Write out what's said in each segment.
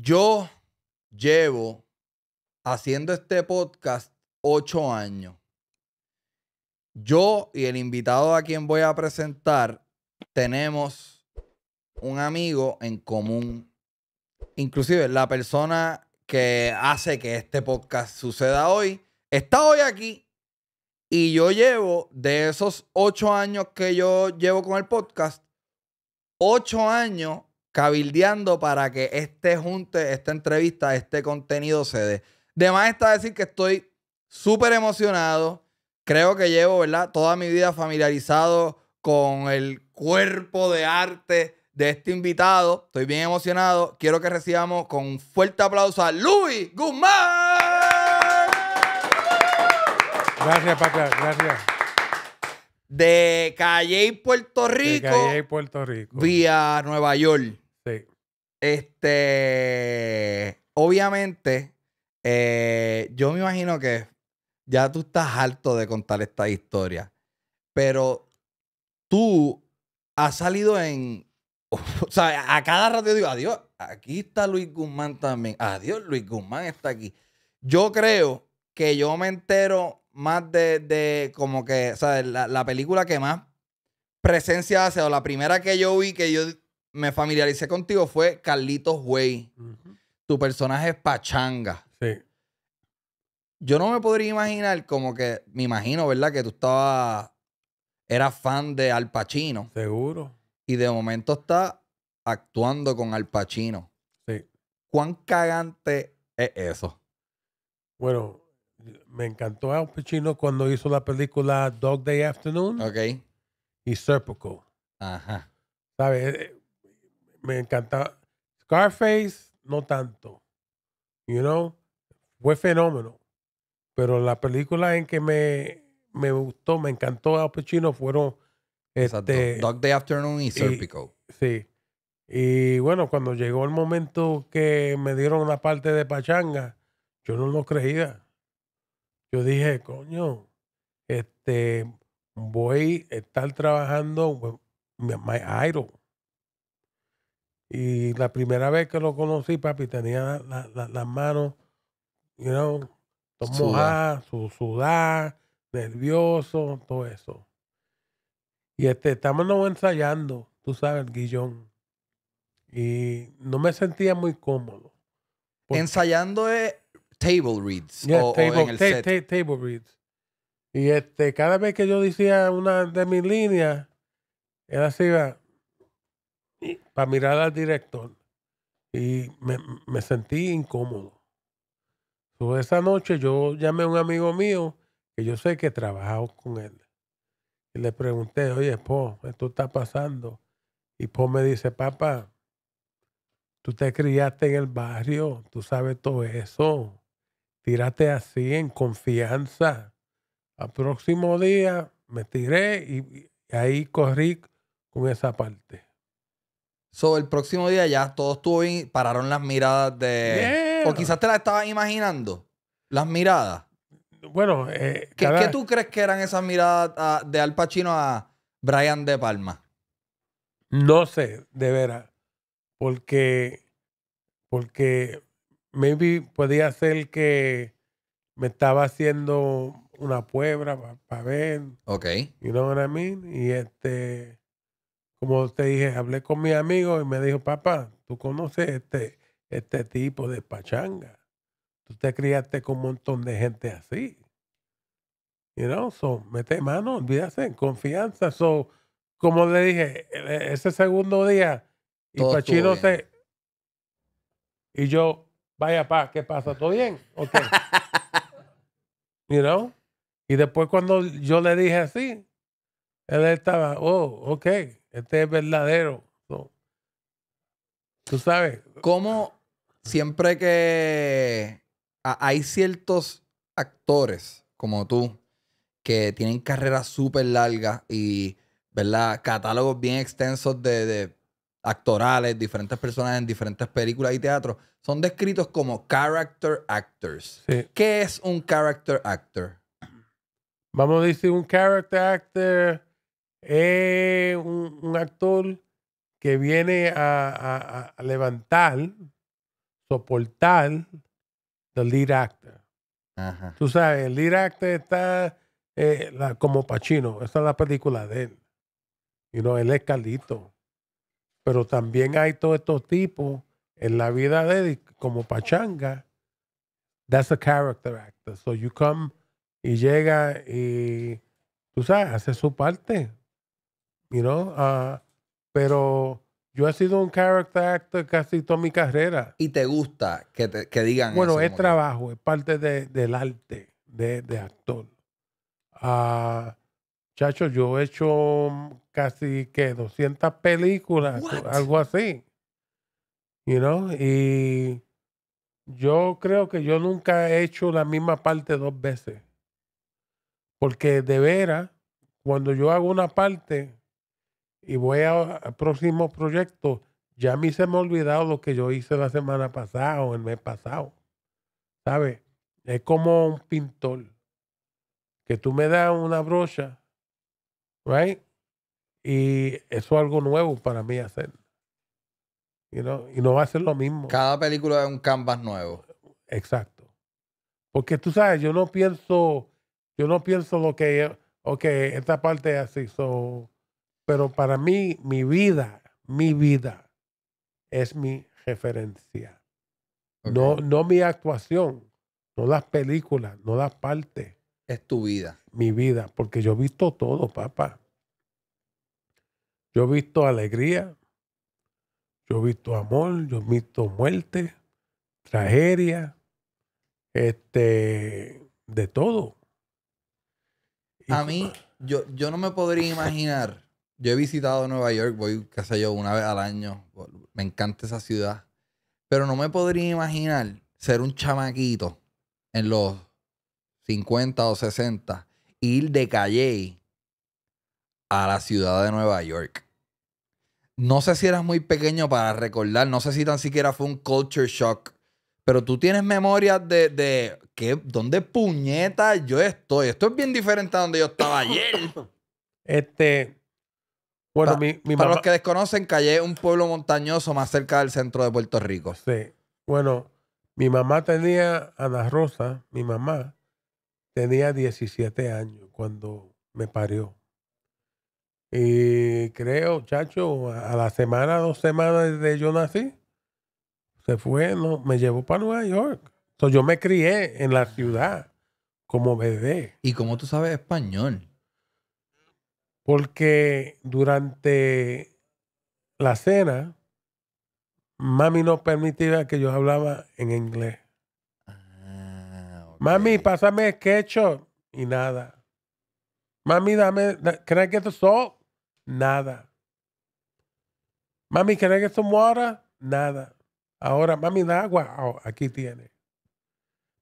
Yo llevo haciendo este podcast ocho años. Yo y el invitado a quien voy a presentar tenemos un amigo en común. Inclusive la persona que hace que este podcast suceda hoy está hoy aquí. Y yo llevo, de esos ocho años que yo llevo con el podcast, ocho años cabildeando para que este junte, esta entrevista, este contenido se dé. De más está decir que estoy súper emocionado. Creo que llevo, ¿verdad? Toda mi vida familiarizado con el cuerpo de arte de este invitado. Estoy bien emocionado. Quiero que recibamos con fuerte aplauso a Luis Guzmán. Gracias, Paca. Gracias. De Calle, Puerto Rico. De Calle, Puerto Rico. Vía Nueva York. Este, obviamente, eh, yo me imagino que ya tú estás harto de contar esta historia, pero tú has salido en, o sea, a cada radio, digo, adiós, aquí está Luis Guzmán también, adiós, Luis Guzmán está aquí. Yo creo que yo me entero más de, como que, o sea, la, la película que más presencia hace, o la primera que yo vi que yo me familiaricé contigo fue Carlitos Way. Tu personaje es Pachanga. Sí. Yo no me podría imaginar como que, me imagino, ¿verdad? Que tú estabas, eras fan de Al Pacino. Seguro. Y de momento está actuando con Al Pacino. Sí. ¿Cuán cagante es eso? Bueno, me encantó Al Pacino cuando hizo la película Dog Day Afternoon. Ok. Y Serpico. Ajá. ¿Sabes? Eh, me encantaba. Scarface, no tanto. You know, fue fenómeno. Pero la película en que me, gustó, me encantó Al Pacino fueron. Este, Dog Day Afternoon y Serpico. sí. Y bueno, cuando llegó el momento que me dieron una parte de pachanga, yo no lo creía. Yo dije, coño, este, voy a estar trabajando, my idol. Y la primera vez que lo conocí, papi, tenía las manos, you know, mojadas, su, sudadas, nervioso, todo eso. Y este, estábamos ensayando, tú sabes, el guillón. Y no me sentía muy cómodo. Ensayando es table reads. table, reads. Y este, cada vez que yo decía una de mis líneas, era así, iba para mirar al director y me, sentí incómodo. esa noche yo llamé a un amigo mío que yo sé que trabajado con él. Y le pregunté, oye, Po, esto está pasando. Y Po me dice, papá, tú te criaste en el barrio, tú sabes todo eso. Tírate así, en confianza. Al próximo día me tiré y ahí corrí con esa parte. So, el próximo día ya todos estuvo pararon las miradas de... O quizás te las estabas imaginando, las miradas. Bueno, eh, ¿Qué, tú crees que eran esas miradas ah, de Al Pacino a Brian De Palma? No sé, de veras. Porque, porque maybe podía ser que me estaba haciendo una puebla para ver. Ok. You know what I mean? Y este como te dije, hablé con mi amigo y me dijo, papá, tú conoces este, este tipo de pachanga. Tú te criaste con un montón de gente así. You know, so, mete mano, olvídate, confianza. So, como le dije, e-, e-, ese segundo día, y Pachino pues, se... Y yo, vaya, pa, ¿qué pasa? ¿Todo bien? Ok. you Y después cuando yo le dije así, él estaba, oh, ok este es verdadero. Tú sabes. ¿Cómo siempre que hay ciertos actores como tú que tienen carreras súper largas y, ¿verdad? Catálogos bien extensos de, actorales, diferentes personas en diferentes películas y teatro, son descritos como character actors. Sí. ¿Qué es un character actor? Vamos a decir un character actor es un, actor que viene a, levantar, soportar el lead actor. Tú sabes, el lead actor está eh, como Pachino, esa es la película de él. Y no, él es Carlito. Pero también hay todos estos tipos en la vida de él, como Pachanga. That's a character actor. So you come y llega y tú sabes, hace su parte you ah, pero yo he sido un character actor casi toda mi carrera. ¿Y te gusta que, te, digan bueno, eso? Bueno, es trabajo, es parte de, del arte de, actor. Ah, chacho, yo he hecho casi que 200 películas, algo así. You Y yo creo que yo nunca he hecho la misma parte dos veces. Porque de veras, cuando yo hago una parte, y voy al próximo proyecto. ya a mí se me ha olvidado lo que yo hice la semana pasada o el mes pasado. ¿Sabes? Es como un pintor que tú me das una brocha, ¿right? Y eso es algo nuevo para mí hacer. Y no va a ser lo mismo. Cada película es un canvas nuevo. Exacto. Porque tú sabes, yo no pienso, yo no pienso lo que, ok, esta parte es así, so, pero para mí, mi vida, mi vida es mi referencia. No, no mi actuación, no las películas, no las partes. Es tu vida. Mi vida, porque yo he visto todo, papá. Yo he visto alegría, yo he visto amor, yo he visto muerte, tragedia, este, de todo. a mí, yo, yo no me podría imaginar yo he visitado Nueva York, voy, qué sé yo, una vez al año. Me encanta esa ciudad. Pero no me podría imaginar ser un chamaquito en los 50 o 60 ir de Calle a la ciudad de Nueva York. No sé si eras muy pequeño para recordar, no sé si tan siquiera fue un culture shock, pero tú tienes memoria de, ¿dónde puñeta yo estoy? Esto es bien diferente a donde yo estaba ayer. Este, bueno, mi, Para los que desconocen, Calle es un pueblo montañoso más cerca del centro de Puerto Rico. Sí. Bueno, mi mamá tenía, Ana Rosa, mi mamá, tenía 17 años cuando me parió. Y creo, chacho, a la semana, dos semanas de yo nací, se fue, no, me llevó para Nueva York. Entonces yo me crié en la ciudad como bebé. ¿Y cómo tú sabes español? porque durante la cena, mami no permitía que yo hablaba en inglés. Ah, mami, pásame ketchup y nada. Mami, dame, can I get the Nada. Mami, can que esto muera? Nada. Ahora, mami, da agua. Oh, aquí tiene.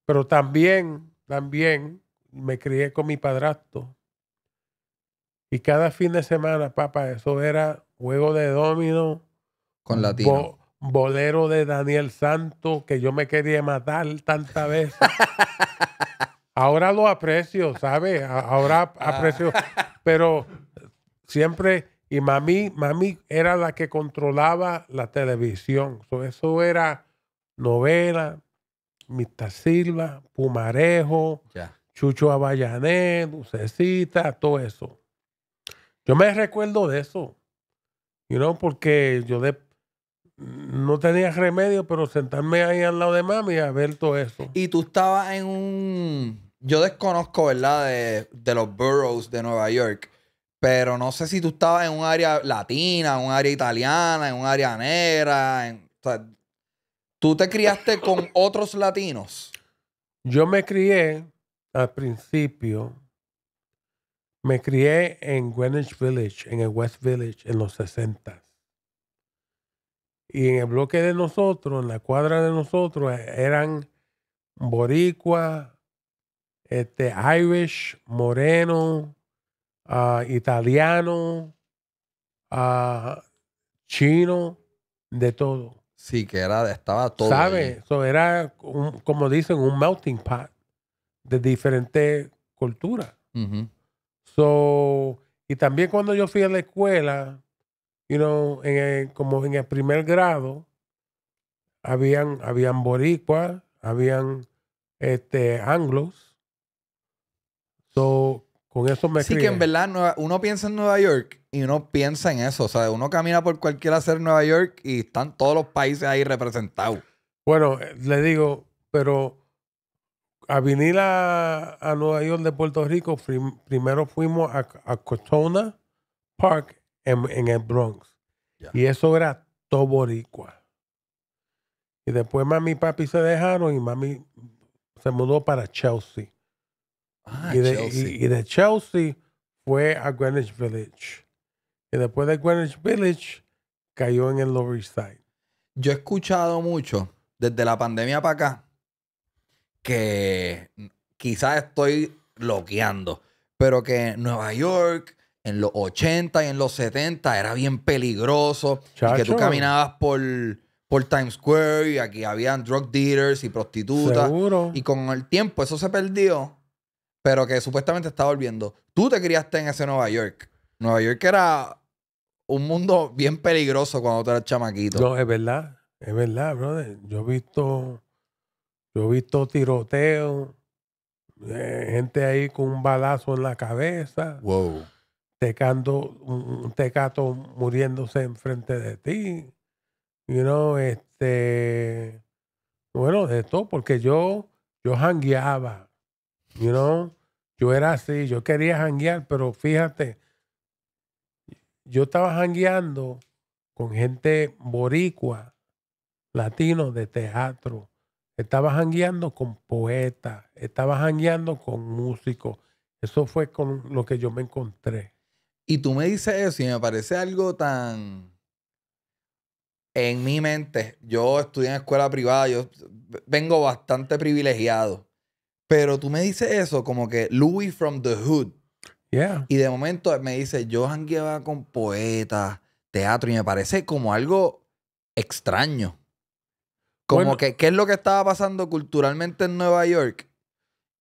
Pero también, también me crié con mi padrastro y cada fin de semana, papá, eso era juego de domino. Con latino. bolero de Daniel Santo, que yo me quería matar tanta vez. Ahora lo aprecio, ¿sabes? Ahora aprecio. Pero siempre, y mami, mami era la que controlaba la televisión. eso era novela, Mista Silva, Pumarejo, Chucho Abayané, Lucecita, todo eso. Yo me recuerdo de eso. You porque yo no tenía remedio, pero sentarme ahí al lado de mami a ver todo eso. Y tú estabas en un. Yo desconozco, ¿verdad?, de, de los boroughs de Nueva York. Pero no sé si tú estabas en un área latina, en un área italiana, en un área negra. ¿Tú te criaste con otros latinos? Yo me crié al principio me crié en Greenwich Village, en el West Village, en los 60. Y en el bloque de nosotros, en la cuadra de nosotros, e-, eran boricua, este, Irish, moreno, ah, italiano, ah, chino, de todo. Sí, que era, estaba todo. ¿Sabes? era, como dicen, un melting pot de diferentes culturas. So, y también cuando yo fui a la escuela, you know, como en el primer grado, habían, habían boricua habían este, anglos. So, con eso me Sí, que en verdad uno piensa en Nueva York y uno piensa en eso. O sea, uno camina por cualquier hacer Nueva York y están todos los países ahí representados. Bueno, eh, le digo, pero a venir a, Nueva York de Puerto Rico, primero fuimos a, Cortona Park en, el Bronx. Y eso era todo Y después mami y papi se dejaron y mami se mudó para Chelsea. Ah, y, Chelsea. y de Chelsea fue a Greenwich Village. Y después de Greenwich Village cayó en el Lower East Side. Yo he escuchado mucho desde la pandemia para acá que quizás estoy bloqueando, pero que Nueva York en los 80 y en los 70 era bien peligroso. que tú caminabas por, por Times Square y aquí habían drug dealers y prostitutas. Seguro. Y con el tiempo eso se perdió, pero que supuestamente está volviendo. Tú te criaste en ese Nueva York. Nueva York era un mundo bien peligroso cuando tú eras chamaquito. No, es verdad. Es verdad, brother. Yo he visto yo he visto tiroteos, eh, gente ahí con un balazo en la cabeza. Tecando, un tecato muriéndose enfrente de ti. You este. Bueno, de todo, porque yo, yo jangueaba. You yo era así, yo quería hanguear, pero fíjate, yo estaba hangueando con gente boricua, latino de teatro estaba jangueando con poetas, estaba jangueando con músicos. Eso fue con lo que yo me encontré. Y tú me dices eso y me parece algo tan... En mi mente, yo estudié en escuela privada, yo vengo bastante privilegiado. Pero tú me dices eso como que Louis from the Hood. Yeah. Y de momento me dice, yo jangueaba con poetas, teatro, y me parece como algo extraño. Como que, ¿qué es lo que estaba pasando culturalmente en Nueva York?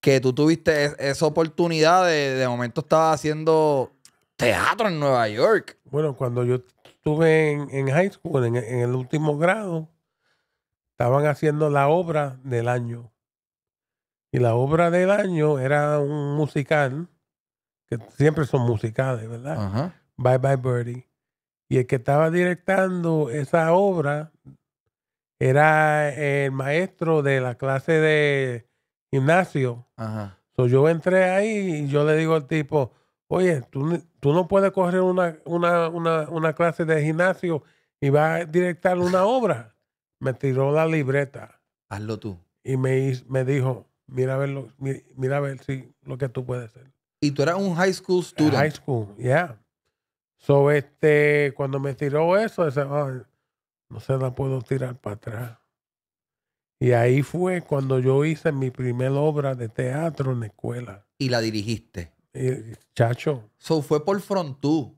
Que tú tuviste esa oportunidad de, momento estaba haciendo teatro en Nueva York. Bueno, cuando yo estuve en, high school, en, el último grado, estaban haciendo la obra del año. Y la obra del año era un musical, que siempre son musicales, ¿verdad? Bye Bye Birdie. Y el que estaba directando esa obra era el maestro de la clase de gimnasio. Ajá. So, yo entré ahí y yo le digo al tipo, oye, tú, no puedes correr una, clase de gimnasio y va a directar una obra. Me tiró la libreta. Hazlo tú. Y me, me dijo, mira a, ver lo, mira a ver si lo que tú puedes hacer. Y tú eras un high school student. High school, yeah. So, este, cuando me tiró eso, ese, ah, no se la puedo tirar para atrás. Y ahí fue cuando yo hice mi primera obra de teatro en la escuela. Y la dirigiste. chacho. So fue por frontú.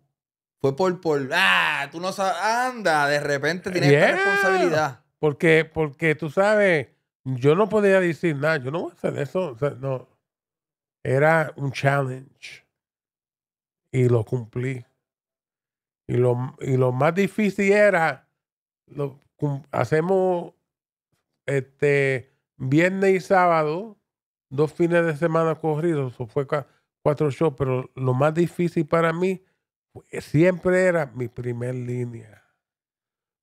Fue por, por, ah, tú no anda, de repente tienes responsabilidad. Porque, porque tú sabes, yo no podía decir nada, yo no voy a hacer eso, no. Era un challenge y lo cumplí. Y lo, y lo más difícil era hacemos este viernes y sábado, dos fines de semana corridos, fue cuatro shows, pero lo más difícil para mí siempre era mi primer línea.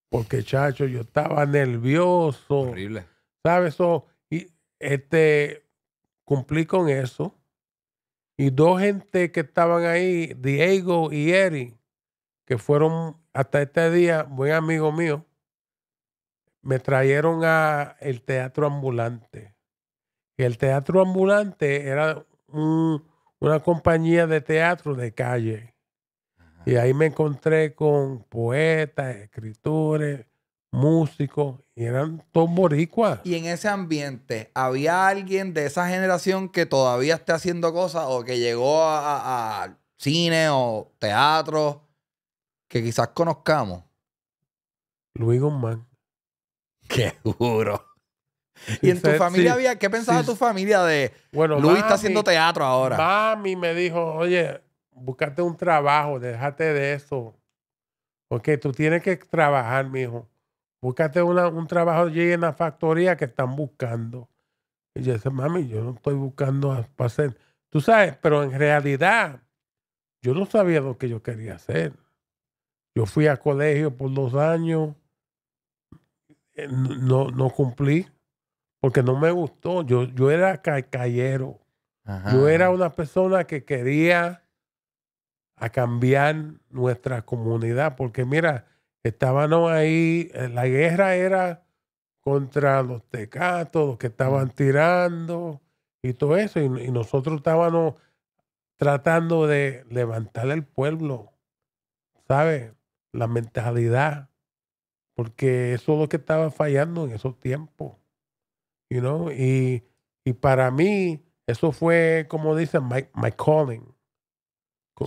Porque, chacho, yo estaba nervioso. Horrible. ¿Sabes? So, y este, cumplí con eso. Y dos gente que estaban ahí, Diego y eric que fueron hasta este día buen amigo mío, me trajeron a el teatro ambulante. Y el teatro ambulante era una compañía de teatro de calle. Y ahí me encontré con poetas, escritores, músicos, y eran todos boricuas. ¿Y en ese ambiente había alguien de esa generación que todavía esté haciendo cosas o que llegó a, a cine o teatro que quizás conozcamos? Luis Guzmán. Qué duro. Y en tu familia había, ¿qué pensaba tu familia de bueno, Luis está haciendo teatro ahora? Mami me dijo, oye, búscate un trabajo, déjate de eso. Porque tú tienes que trabajar, mijo. Búscate un trabajo allí en la factoría que están buscando. Y yo decía, mami, yo no estoy buscando para hacer. Tú sabes, pero en realidad, yo no sabía lo que yo quería hacer. Yo fui a colegio por dos años eh, no, no cumplí porque no me gustó. Yo, yo era callero. Yo era una persona que quería a cambiar nuestra comunidad, porque mira, estábamos ahí, eh, la guerra era contra los tecatos, los que estaban mm. tirando y todo eso, y, y nosotros estábamos tratando de levantar el pueblo, ¿sabes? La mentalidad porque eso es lo que estaba fallando en esos tiempos. You y, para mí, eso fue, como dicen, my, my calling.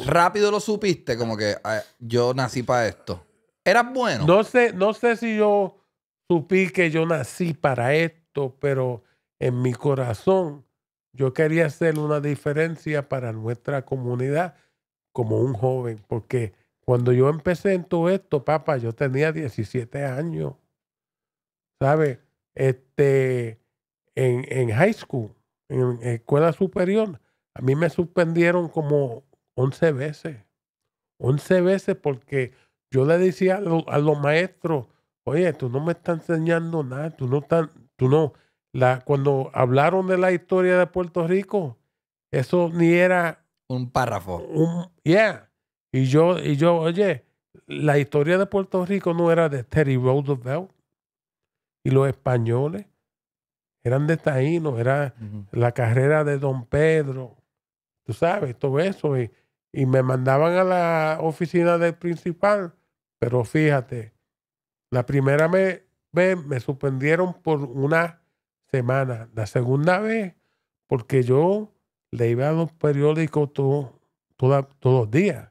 Rápido lo supiste, como que ah, yo nací para esto. ¿Eras bueno? No sé, no sé si yo supí que yo nací para esto, pero en mi corazón yo quería hacer una diferencia para nuestra comunidad como un joven, porque cuando yo empecé en todo esto, papá, yo tenía 17 años. ¿Sabes? Este, en, high school, en, escuela superior, a mí me suspendieron como 11 veces. 11 veces porque yo le decía a, los maestros, oye, tú no me estás enseñando nada, tú no estás, tú no, la, cuando hablaron de la historia de Puerto Rico, eso ni era... Un párrafo. Un, yeah, y yo, y yo, oye, la historia de Puerto Rico no era de Teddy Roosevelt y los españoles, eran de Taíno, era la carrera de Don Pedro, tú sabes, todo eso. Y, me mandaban a la oficina del principal, pero fíjate, la primera vez me, suspendieron por una semana, la segunda vez porque yo le iba a los periódicos todo, todos los días.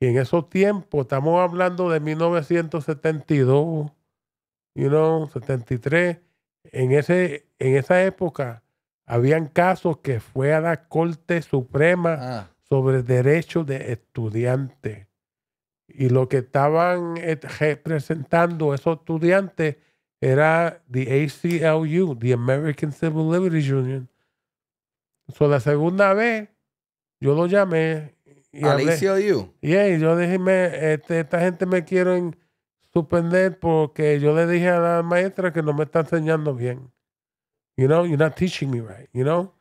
Y en esos tiempos, estamos hablando de 1972, you know, 73, en, ese, en esa época habían casos que fue a la Corte Suprema ah. sobre derechos de estudiantes. Y lo que estaban eh, representando esos estudiantes era the ACLU, the American Civil Liberties Union. la segunda vez yo lo llamé y yeah, yo dije, este, esta gente me quiere suspender porque yo le dije a la maestra que no me está enseñando bien. You know, you're not teaching me right, you know.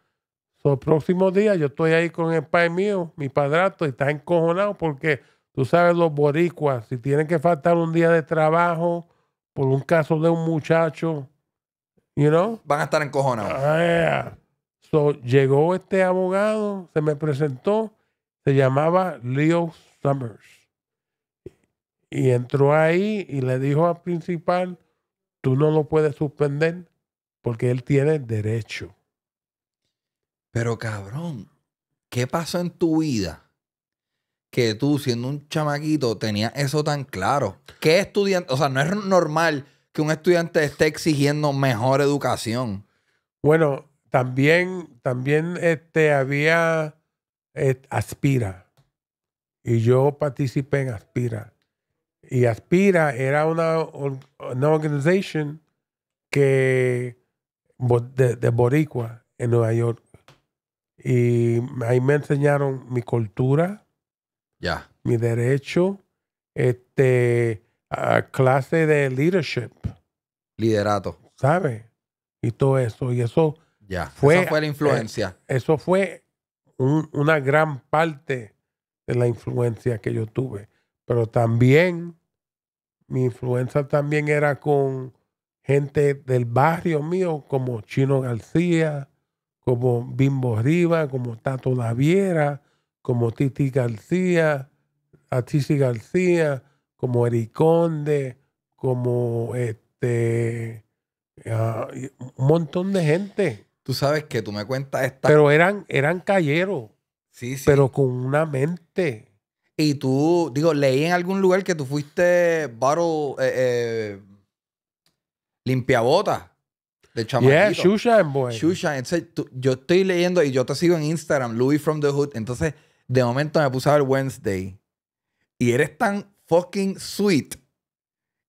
So, el próximo yo estoy ahí con el padre mío, mi padrato, y está encojonado porque tú sabes, los boricuas, si tienen que faltar un día de trabajo por un caso de un muchacho, you know. Van a estar encojonados. Ah, so, llegó este abogado, se me presentó se llamaba Leo Summers. Y entró ahí y le dijo al principal, tú no lo puedes suspender porque él tiene derecho. Pero cabrón, ¿qué pasó en tu vida? que tú, siendo un chamaquito, tenías eso tan claro. ¿Qué estudiante? O sea, no es normal que un estudiante esté exigiendo mejor educación. Bueno, también, también este, había Aspira. Y yo participé en Aspira. Y Aspira era una, organización que de, Boricua en Nueva York. Y ahí me enseñaron mi cultura, ya mi derecho, este, clase de leadership. Liderato. sabe Y todo eso. Y eso fue. la influencia. Eh, eso fue una gran parte de la influencia que yo tuve. Pero también mi influencia también era con gente del barrio mío, como Chino García, como Bimbo Riva, como Tato Laviera, como Titi García, Atisi García, como Ericonde, como este, ah, un montón de gente Tú sabes que tú me cuentas esta. Pero eran, eran calleros. Sí, sí. Pero con una mente. Y tú, digo, leí en algún lugar que tú fuiste baro eh, eh, limpiabota. limpiabotas de chamaquito. Yeah, Shushan, boy. Shushan. yo estoy leyendo y yo te sigo en Instagram, Louis from the Hood. Entonces, de momento me puse a ver Wednesday. Y eres tan fucking sweet.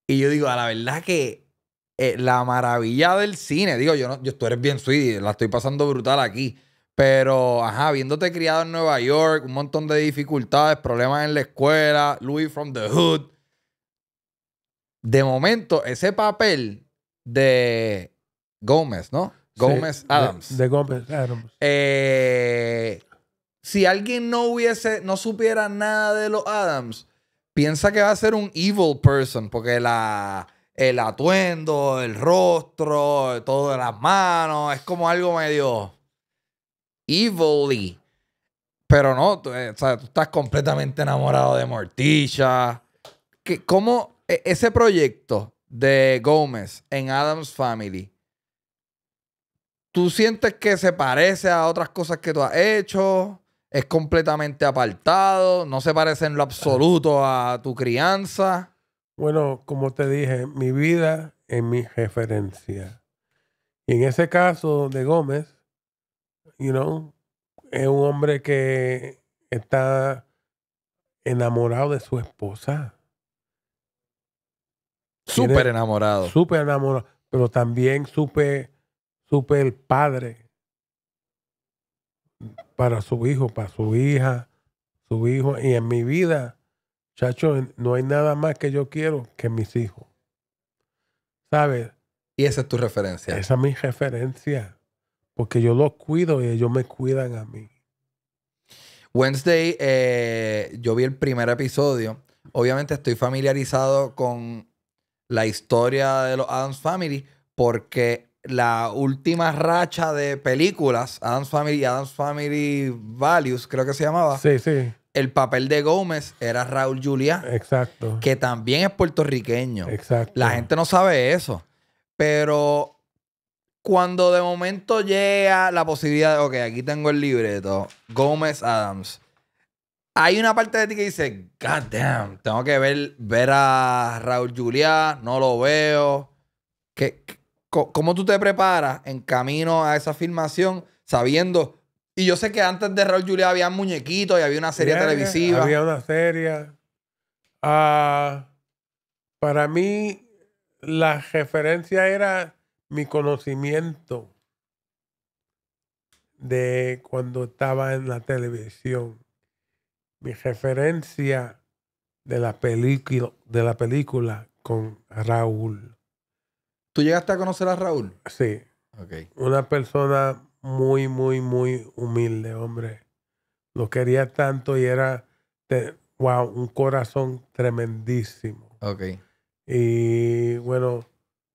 Y yo digo, a la verdad que eh, la maravilla del cine. Digo, yo no, yo, tú eres bien sweet, la estoy pasando brutal aquí. Pero, ajá, viéndote criado en Nueva York, un montón de dificultades, problemas en la escuela, Louis from the Hood. De momento, ese papel de Gómez, ¿no? Gómez Adams. De, Gómez Adams. Eh, si alguien no hubiese, no supiera nada de los Adams, piensa que va a ser un evil person, porque la, el atuendo, el rostro, todo de las manos. Es como algo medio evilly. Pero no, eh, tú, estás completamente enamorado de Morticia. Que, ¿Cómo e, ese proyecto de Gómez en Adams Family, tú sientes que se parece a otras cosas que tú has hecho? ¿Es completamente apartado? ¿No se parece en lo absoluto a tu crianza? Bueno, como te dije, mi vida es mi referencia. Y en ese caso de Gómez, you know, es un hombre que está enamorado de su esposa. Súper enamorado. Súper enamorado. Pero también supe, supe el padre para su hijo, para su hija, su hijo. Y en mi vida Chacho, no hay nada más que yo quiero que mis hijos. ¿Sabes? Y esa es tu referencia. Esa es mi referencia. Porque yo los cuido y ellos me cuidan a mí. Wednesday, eh, yo vi el primer episodio. Obviamente estoy familiarizado con la historia de los Adams Family porque la última racha de películas, Adams Family y Adams Family Values, creo que se llamaba. Sí, sí el papel de Gómez era Raúl Juliá. Exacto. Que también es puertorriqueño. Exacto. La gente no sabe eso. Pero cuando de momento llega la posibilidad de, ok, aquí tengo el libreto, Gómez Adams. Hay una parte de ti que dice, God damn, tengo que ver, ver a Raúl Juliá, no lo veo. ¿Cómo tú te preparas en camino a esa filmación sabiendo y yo sé que antes de Raúl Julia había muñequitos y había una serie televisiva. Había una serie. Ah, para mí, la referencia era mi conocimiento de cuando estaba en la televisión. Mi referencia de la película, de la película con Raúl. ¿Tú llegaste a conocer a Raúl? Sí. Una persona muy, muy, muy humilde, hombre. Lo quería tanto y era, wow, un corazón tremendísimo. Ok. Y bueno,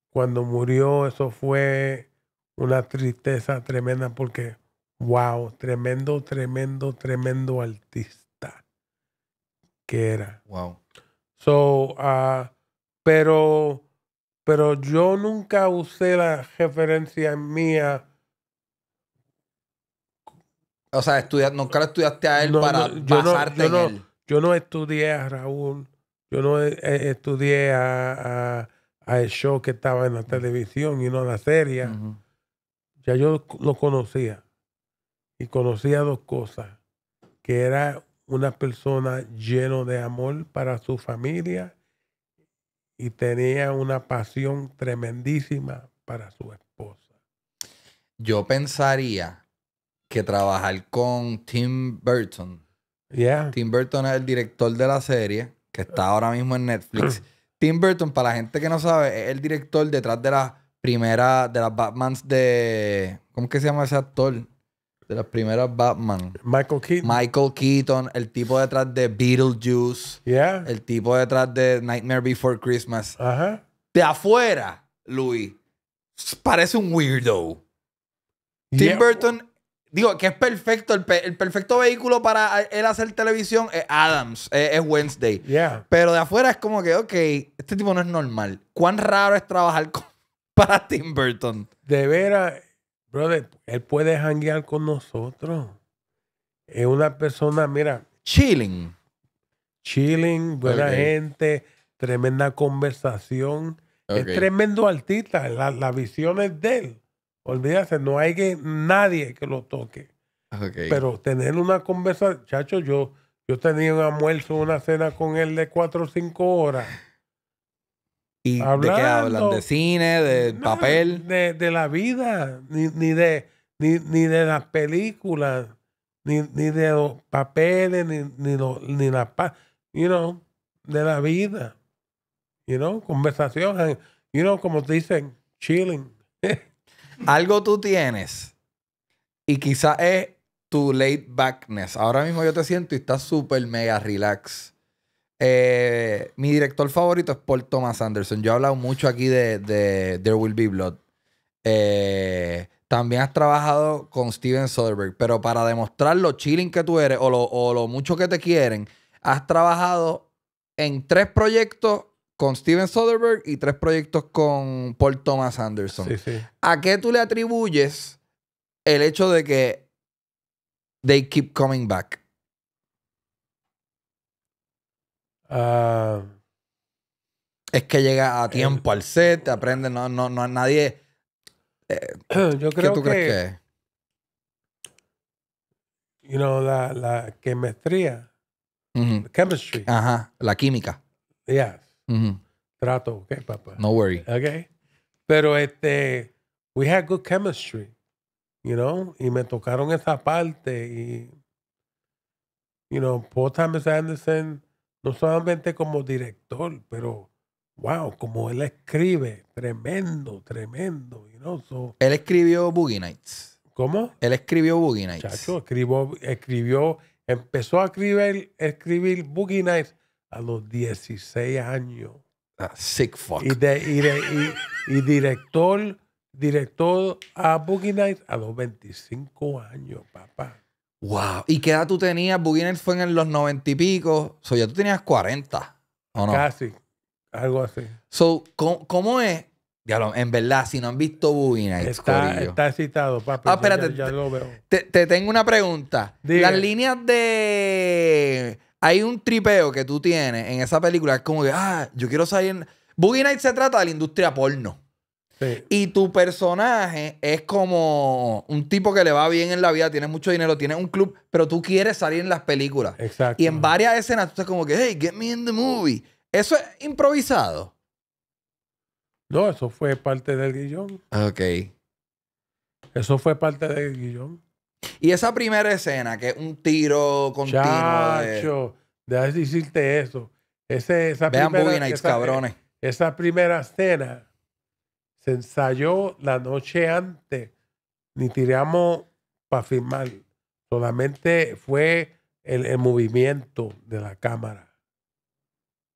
cuando murió, eso fue una tristeza tremenda porque, wow, tremendo, tremendo, tremendo artista que era. Wow. So, ah, pero, pero yo nunca usé la referencia mía o sea, estudiar, nunca lo estudiaste a él para yo no, él. Yo no estudié a Raúl, yo no eh, eh, estudié a, a, el show que estaba en la televisión y no a la serie. Ya yo lo conocía y conocía dos cosas, que era una persona lleno de amor para su familia y tenía una pasión tremendísima para su esposa. Yo pensaría que trabajar con Tim Burton. Tim Burton es el director de la serie, que está ahora mismo en Netflix. Tim Burton, para la gente que no sabe, es el director detrás de las primeras, de las Batmans de... ¿Cómo que se llama ese actor? De las primeras Batman. Michael Keaton. Michael Keaton, el tipo detrás de Beetlejuice. El tipo detrás de Nightmare Before Christmas. Ajá. De afuera, Luis, parece un weirdo. Tim Burton Digo, que es perfecto. El, perfecto vehículo para él hacer televisión es Adams, es, Wednesday. Pero de afuera es como que, ok, este tipo no es normal. ¿Cuán raro es trabajar para Tim Burton? De veras, brother, él puede hanguear con nosotros. Es una persona, mira. Chilling. Chilling, buena gente, tremenda conversación. Es tremendo artista. La, visión visiones de él Olvídate, no hay que nadie que lo toque. Pero tener una conversación, chacho, yo, yo tenía un almuerzo, una cena con él de cuatro o cinco horas. ¿Y de qué hablan? ¿De cine? ¿De papel? De, la vida, ni, de, ni, de las películas, ni, de los papeles, ni, ni, la paz, you know, de la vida. You know, conversación, you know, como dicen, chilling. algo tú tienes y quizá es tu late backness. Ahora mismo yo te siento y estás súper mega relax. Eh, mi director favorito es Paul Thomas Anderson. Yo he hablado mucho aquí de, There Will Be Blood. Eh, también has trabajado con Steven Soderbergh, pero para demostrar lo chilling que tú eres o lo mucho que te quieren, has trabajado en tres proyectos con Steven Soderbergh y tres proyectos con Paul Thomas Anderson. ¿A qué tú le atribuyes el hecho de que they keep coming back? Ah. es que llega a eh, tiempo al set, te aprende, no, no, no, nadie. Eh, yo creo ¿Qué tú crees que es? You know, la, la Ajá, la química. Yes. Trato, ok, papá. No worry. Ok. Pero este, we had good chemistry, you know, y me tocaron esa parte y, you know, Paul Thomas Anderson, no solamente como director, pero wow, como él escribe, tremendo, tremendo, you know. él escribió Boogie Nights. ¿Cómo? Él escribió Boogie Nights. Chacho, escribió, escribió, empezó a escribir, escribir Boogie Nights a los 16 años. Ah, sick fuck. Y, de, y, director, director a Boogie Nights a los 25 años, papá. Wow. ¿Y qué edad tú tenías? Boogie Nights fue en los 90 y pico. O so, ya tú tenías 40, ¿o no? Casi. Algo así. So, ¿cómo, es? Diablo, en verdad, si no han visto Boogie Nights, está, está, excitado papá Ah, espérate. Ya, lo veo. Te, tengo una pregunta. Las líneas de hay un tripeo que tú tienes en esa película. Es como que, ah, yo quiero salir. Boogie Night se trata de la industria porno. Sí. Y tu personaje es como un tipo que le va bien en la vida, tiene mucho dinero, tiene un club, pero tú quieres salir en las películas. Exacto. Y en varias escenas tú estás como que, hey, get me in the movie. ¿Eso es improvisado? No, eso fue parte del Ah, Ok. Eso fue parte del guillón. Y esa primera escena, que es un tiro continuo. Chacho, de... decirte eso. esa primera, eh, cabrones. Esa primera escena se ensayó la noche antes. Ni tiramos para filmar. Solamente fue el, movimiento de la cámara.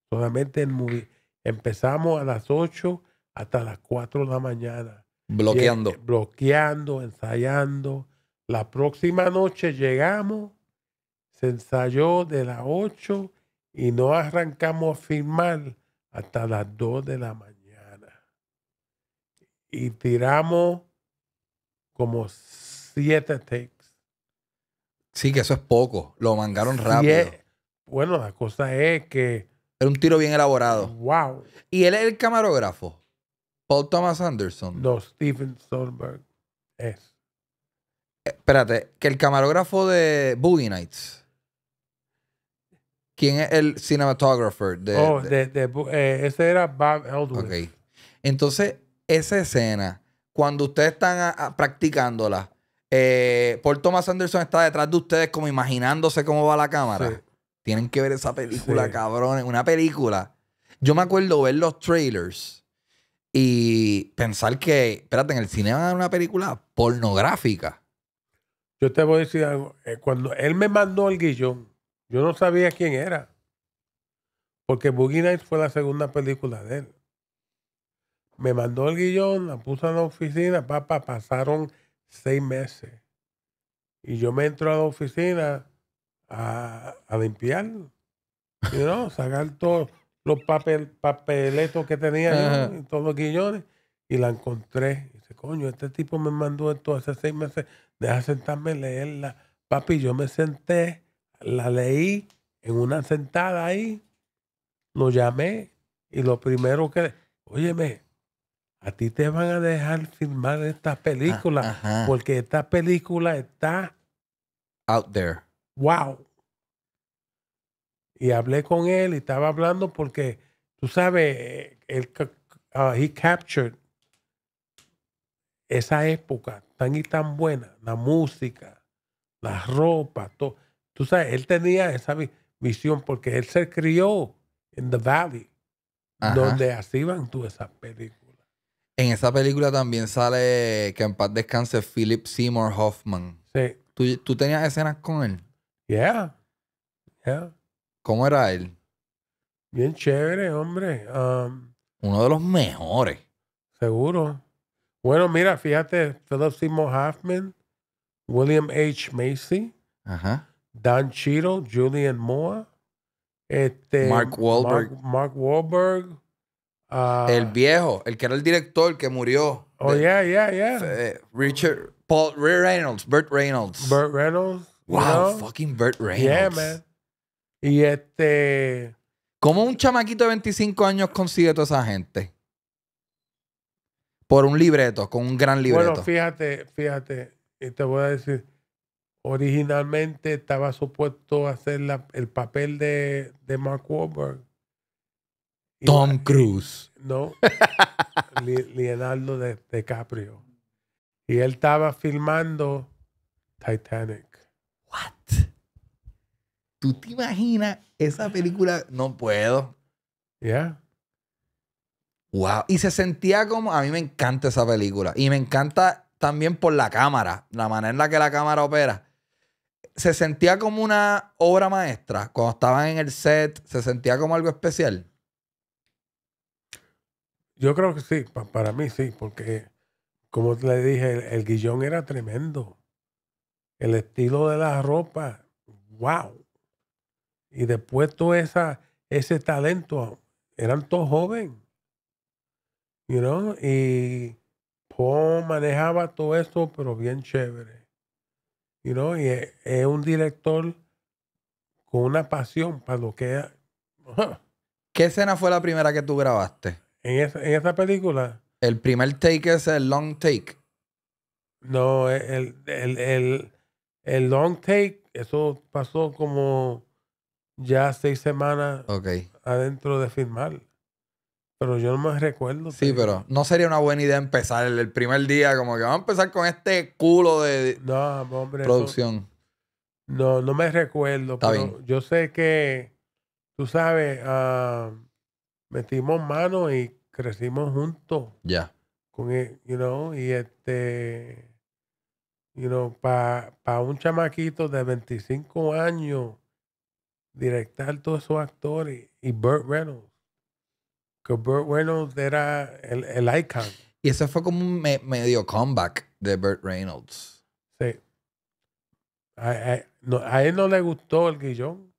Solamente el Empezamos a las 8 hasta las 4 de la mañana. Bloqueando. bloqueando, ensayando, la próxima noche llegamos, se ensayó de las 8 y no arrancamos a firmar hasta las 2 de la mañana. Y tiramos como 7 takes. Sí, que eso es poco. Lo mangaron rápido. Eh, bueno, la cosa es que... Era un tiro bien elaborado. ¡Wow! ¿Y él es el camarógrafo? Paul Thomas Anderson. No, Steven Solberg. es. Espérate, que el camarógrafo de Boogie Nights. ¿Quién es el cinematographer? De, oh, eh, ese era Bob Eldwick. Entonces, esa escena, cuando ustedes están practicándola, eh, Paul Thomas Anderson está detrás de ustedes como imaginándose cómo va la cámara. Tienen que ver esa película, cabrón. cabrones. Una película. Yo me acuerdo ver los trailers y pensar que, espérate, en el cine van una película pornográfica. Yo te voy a decir algo. Eh, cuando él me mandó el guillón, yo no sabía quién era. Porque Boogie Nights fue la segunda película de él. Me mandó el guillón, la puso en la oficina, papá, pasaron seis meses. Y yo me entro a la oficina a, limpiar, Y no sacar todos los papel, papeletos que tenía, y todos los guillones y la encontré. Y dice, coño, este tipo me mandó esto hace seis meses, deja sentarme a leerla. Papi, yo me senté, la leí en una sentada ahí, lo llamé y lo primero que, óyeme, a ti te van a dejar filmar esta ah, película porque esta película está out there. Wow. Y hablé con él y estaba hablando porque, tú sabes, él, eh, ah, he captured esa época tan y tan buena, la música, la ropa, todo. Tú sabes, él tenía esa visión porque él se crió en The Valley, donde van todas esas películas. En esa película también sale que en paz descanse Philip Seymour Hoffman. Sí. ¿Tú, tenías escenas con él? Yeah. ¿Cómo era él? Bien chévere, hombre. Um, Uno de los mejores. Seguro. Bueno, mira, fíjate, Philip Seymour Hoffman, William H. Macy, Ajá. Don Cheadle, Julian Moore, este, Mark Wahlberg. Mark, Wahlberg ah, el viejo, el que era el director que murió. Oh, yeah, yeah, yeah. Richard, Paul Reynolds, Burt Reynolds. Burt Reynolds. Wow, fucking Burt Reynolds. Yeah, man. Y este... ¿Cómo un chamaquito de 25 años consigue toda esa gente? por un libreto, con un gran libreto. Bueno, fíjate, fíjate, y te voy a decir, originalmente estaba supuesto hacer la, el papel de, de Mark Wahlberg. Tom Cruise. no, Leonardo de, DiCaprio. Y él estaba filmando Titanic. What? ¿Tú te imaginas esa película? No puedo. ¿Ya? Wow. Y se sentía como. A mí me encanta esa película. Y me encanta también por la cámara, la manera en la que la cámara opera. Se sentía como una obra maestra. Cuando estaban en el set, se sentía como algo especial. Yo creo que sí, para mí sí, porque como le dije, el, el, guillón era tremendo. El estilo de la ropa, wow. Y después todo esa, ese talento, eran todos jóvenes. You know? Y Paul manejaba todo esto, pero bien chévere. You know? Y e, es, un director con una pasión para lo que... ¿Qué escena fue la primera que tú grabaste? En esa, en esa película. El primer take es el long take. No, el, el, long take, eso pasó como ya seis semanas adentro de filmar. Pero yo no me recuerdo. Sí, pero no sería una buena idea empezar el, primer día, como que vamos a empezar con este culo de producción. No, no, me recuerdo. pero Yo sé que, tú sabes, ah, metimos manos y crecimos juntos. Ya. Con, e, you know, y este, you know, para pa un chamaquito de 25 años, directar todos esos actores y Burt Reynolds que Burt Reynolds era el, el icon. Y eso fue como un medio comeback de Burt Reynolds. Sí. A, él no le gustó el guillón.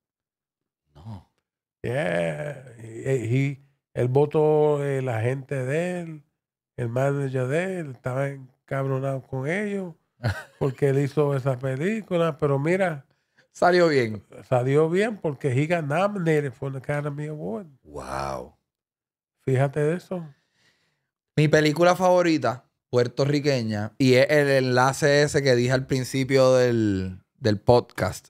No. Yeah. él votó eh, la gente de él, el manager de él, estaba encabronado con ellos porque él hizo esa película, pero mira. Salió bien. Salió bien porque he got nominated Academy Award. Wow. Fíjate de eso. Mi película favorita puertorriqueña y es el enlace ese que dije al principio del, podcast,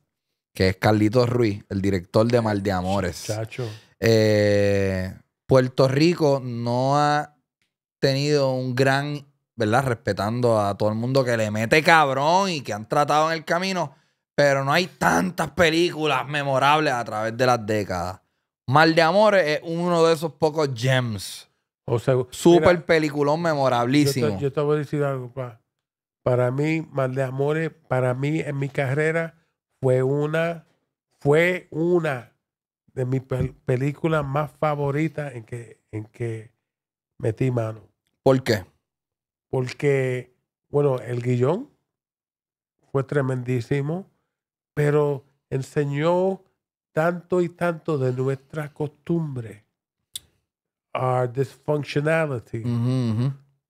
que es Carlitos Ruiz, el director de Mal de Amores. Chacho. Eh, Puerto Rico no ha tenido un gran, ¿verdad? Respetando a todo el mundo que le mete cabrón y que han tratado en el camino, pero no hay tantas películas memorables a través de las décadas. Mal de Amor es uno de esos pocos gems. O sea, Super peliculón memorabilísimo. Yo te, voy a decir algo, Para mí, Mal de Amores, para mí en mi carrera fue una, fue una de mis películas más favoritas en que, en que metí mano. ¿Por qué? Porque, bueno, el guillón fue tremendísimo, pero enseñó tanto y tanto de nuestra costumbre our dysfunctionality.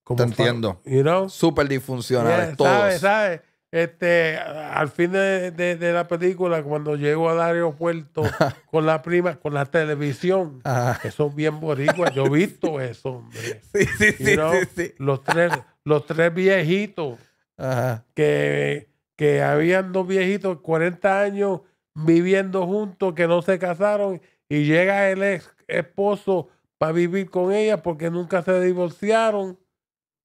Como Te entiendo. Súper disfuncionales ¿Sabes? Este, al fin de, la película, cuando llego al aeropuerto con la prima, con la televisión, que son bien boricua. Yo he visto eso, Sí, sí, sí, sí, sí, Los tres, los tres viejitos Que, que habían dos viejitos, 40 años viviendo juntos, que no se casaron y llega el ex esposo para vivir con ella porque nunca se divorciaron.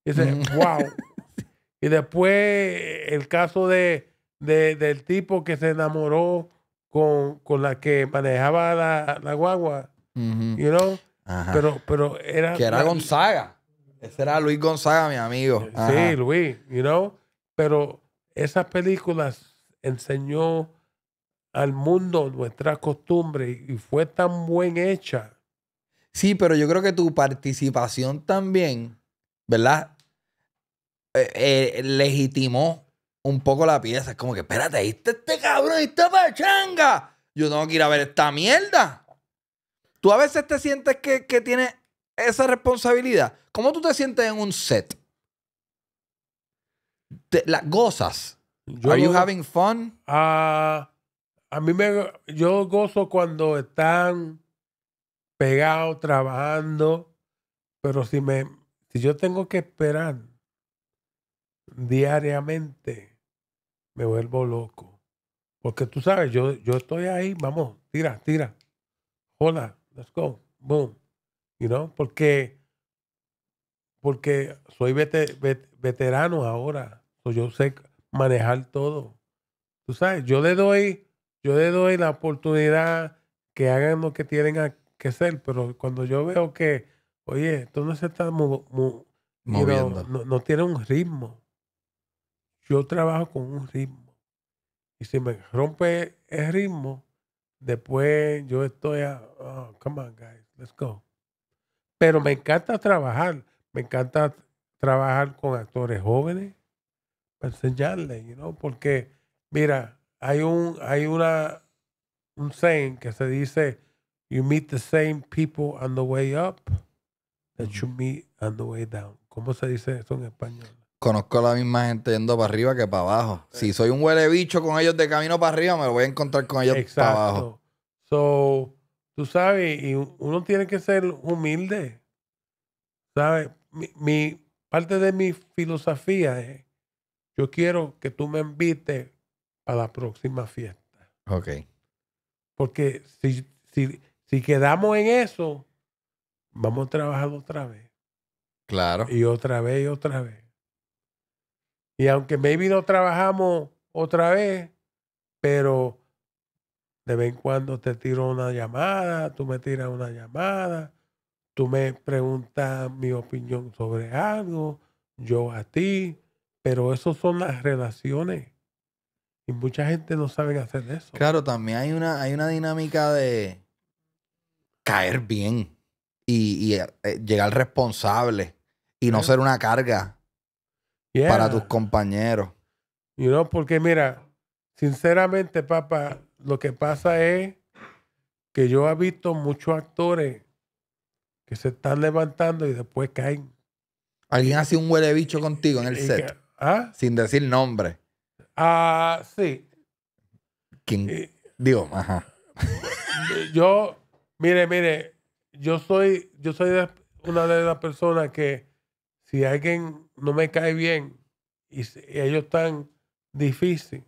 Y wow. Mm. y después el caso de, del tipo que se enamoró con, la que manejaba la, guagua. you know? Pero, pero era. Que era Gonzaga. Ese era Luis Gonzaga, mi amigo. Sí, Luis, you know. Pero esas películas enseñó al mundo nuestras costumbres y fue tan buen hecha. Sí, pero yo creo que tu participación también, ¿verdad? Eh, eh, legitimó un poco la pieza. Es como que, espérate, este cabrón, y pachanga. Yo tengo que ir a ver esta mierda. Tú a veces te sientes que, que tienes esa responsabilidad. ¿Cómo tú te sientes en un set? Te, la, ¿Gozas? Are you having fun? Ah a mí me, yo gozo cuando están pegados, trabajando, pero si me, si yo tengo que esperar diariamente, me vuelvo loco. Porque tú sabes, yo, yo estoy ahí, vamos, tira, tira. Hola, let's go, boom. You know, porque, porque soy veterano ahora. yo sé manejar todo. Tú sabes, yo le doy yo le doy la oportunidad que hagan lo que tienen que hacer, pero cuando yo veo que, oye, tú no se está moviendo, no, tiene un ritmo. Yo trabajo con un ritmo. Y si me rompe el ritmo, después yo estoy a, oh, come on guys, let's go. Pero me encanta trabajar, me encanta trabajar con actores jóvenes para enseñarles, you know, porque mira, hay un, hay una, un saying que se dice, you meet the same people on the way up that you meet on the way down. ¿Cómo se dice eso en español? Conozco a la misma gente yendo para arriba que para abajo. Si soy un huele bicho con ellos de camino para arriba, me lo voy a encontrar con ellos para abajo. So, tú sabes, y uno tiene que ser humilde. ¿Sabes? Mi, parte de mi filosofía es, yo quiero que tú me invites para la próxima fiesta. Ok. Porque si, si, si quedamos en eso, vamos a trabajar otra vez. Claro. Y otra vez y otra vez. Y aunque maybe no trabajamos otra vez, pero de vez en cuando te tiro una llamada, tú me tiras una llamada, tú me preguntas mi opinión sobre algo, yo a ti, pero eso son las relaciones mucha gente no sabe hacer eso. Claro, también hay una, hay una dinámica de caer bien y, eh, llegar responsable y no ser una carga para tus compañeros. Y no, porque mira, sinceramente, papá, lo que pasa es que yo he visto muchos actores que se están levantando y después caen. Alguien hace un huele bicho contigo en el set. ¿ah? Sin decir nombre. Ah, sí. ¿Quién? Eh, digo, ajá. Yo, mire, mire, yo soy, yo soy una de las personas que si alguien no me cae bien y, ellos están difícil,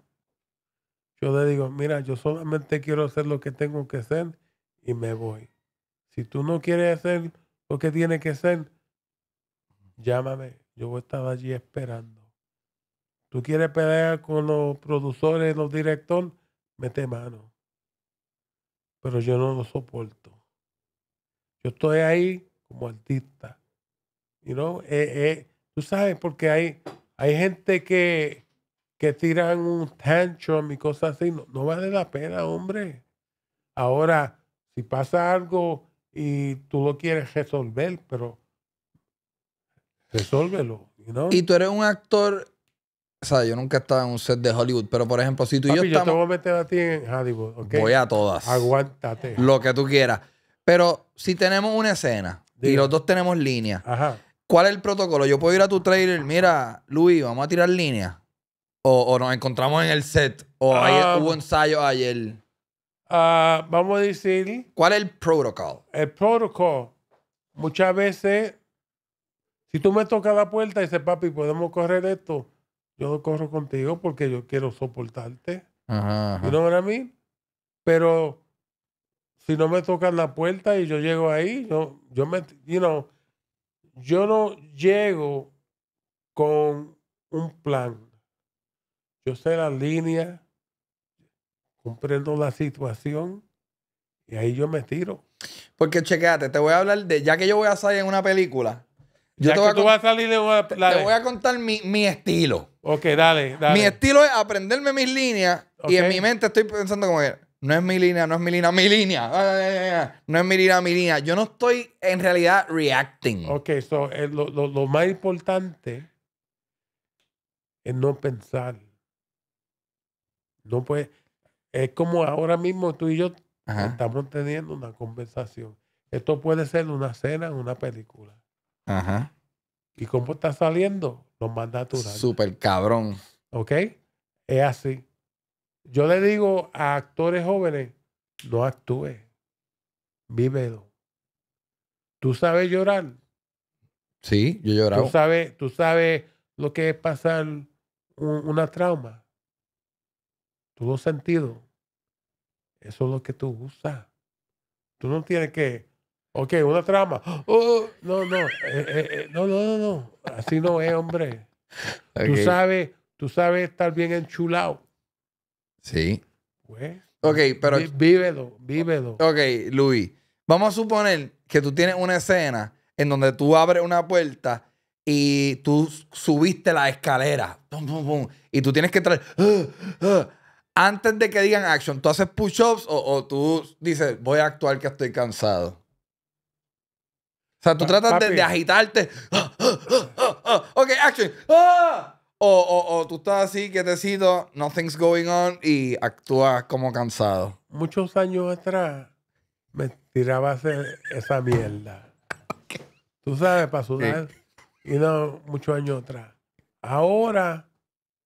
yo le digo, mira, yo solamente quiero hacer lo que tengo que hacer y me voy. Si tú no quieres hacer lo que tiene que hacer, llámame. Yo voy a estar allí esperando. Tú quieres pelear con los productores, los directores, mete mano. Pero yo no lo soporto. Yo estoy ahí como artista. Eh, eh, tú sabes, porque hay, hay gente que, tiran un tantrum y cosas así. No, vale la pena, hombre. Ahora, si pasa algo y tú lo quieres resolver, pero resólvelo. Y tú eres un actor o sea, yo nunca he estado en un set de Hollywood, pero por ejemplo, si tú y yo estamos... yo te voy a meter a ti en Hollywood, ¿ok? Voy a todas. Aguántate. Lo que tú quieras. Pero si tenemos una escena y los dos tenemos línea, ¿cuál es el protocolo? Yo puedo ir a tu trailer, mira, Luis, vamos a tirar línea O, nos encontramos en el set. O ah, hubo ensayo ayer. Ah, vamos a decir... ¿Cuál es el protocolo? El protocolo. Muchas veces, si tú me tocas la puerta y dices, papi, podemos correr esto yo no corro contigo porque yo quiero soportarte. Ajá, ajá. You know Pero si no me tocan la puerta y yo llego ahí, yo, yo me, you yo no llego con un plan. Yo sé la línea, comprendo la situación y ahí yo me tiro. Porque chequeate, te voy a hablar de, ya que yo voy a salir en una película, ya te, voy a, tú vas a salir en voy a contar mi, mi estilo. Ok, dale, Mi estilo es aprenderme mis líneas y en mi mente estoy pensando como que no es mi línea, no es mi línea, mi línea. Ah, no es mi línea, mi línea. Yo no estoy en realidad reacting. Ok, so, eh, lo, más importante es no pensar. No puede. Es como ahora mismo tú y yo estamos teniendo una conversación. Esto puede ser una cena, una película. Ajá. ¿Y cómo está saliendo? Los mandaturas. Super Súper cabrón. ¿Ok? Es así. Yo le digo a actores jóvenes, no actúes. Vívelo. ¿Tú sabes llorar? Sí, yo lloraba. ¿Tú sabes, ¿Tú sabes lo que es pasar una trauma? Tú lo has sentido. Eso es lo que tú usas. Tú no tienes que Ok, una trama. Oh, no, no, eh, eh, eh, no, no, no, no. Así no es, hombre. Tú sabes, tú sabes estar bien enchulado. Sí. Pues, ok, pero. Vívelo, vívelo. Ok, Luis. Vamos a suponer que tú tienes una escena en donde tú abres una puerta y tú subiste la escalera. y tú tienes que traer. antes de que digan action, ¿tú haces push-ups o, o tú dices, voy a actuar que estoy cansado? O sea, tú ah, tratas de, agitarte. Ah, ah, ok, action. O, tú estás así, que quietecito, nothing's going on y actúas como cansado. Muchos años atrás me tiraba e, esa mierda. Tú sabes, para sudar. Y no, muchos años atrás. Ahora,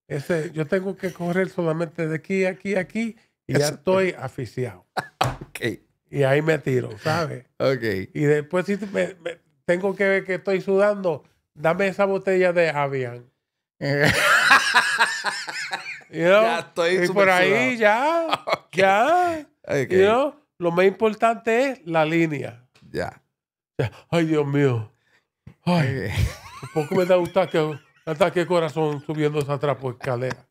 ese, yo tengo que correr solamente de aquí, aquí, aquí y ya estoy aficiado. ok y ahí me tiro, ¿sabes? ok. Y después si tengo que ver que estoy sudando, dame esa botella de Avian. Ya estoy y por ahí ya, ya. Okay. Lo más importante es la línea. Ya. Ay, Dios mío. Ay, poco me da un ataque, ataque de corazón subiendo esa trapa escalera.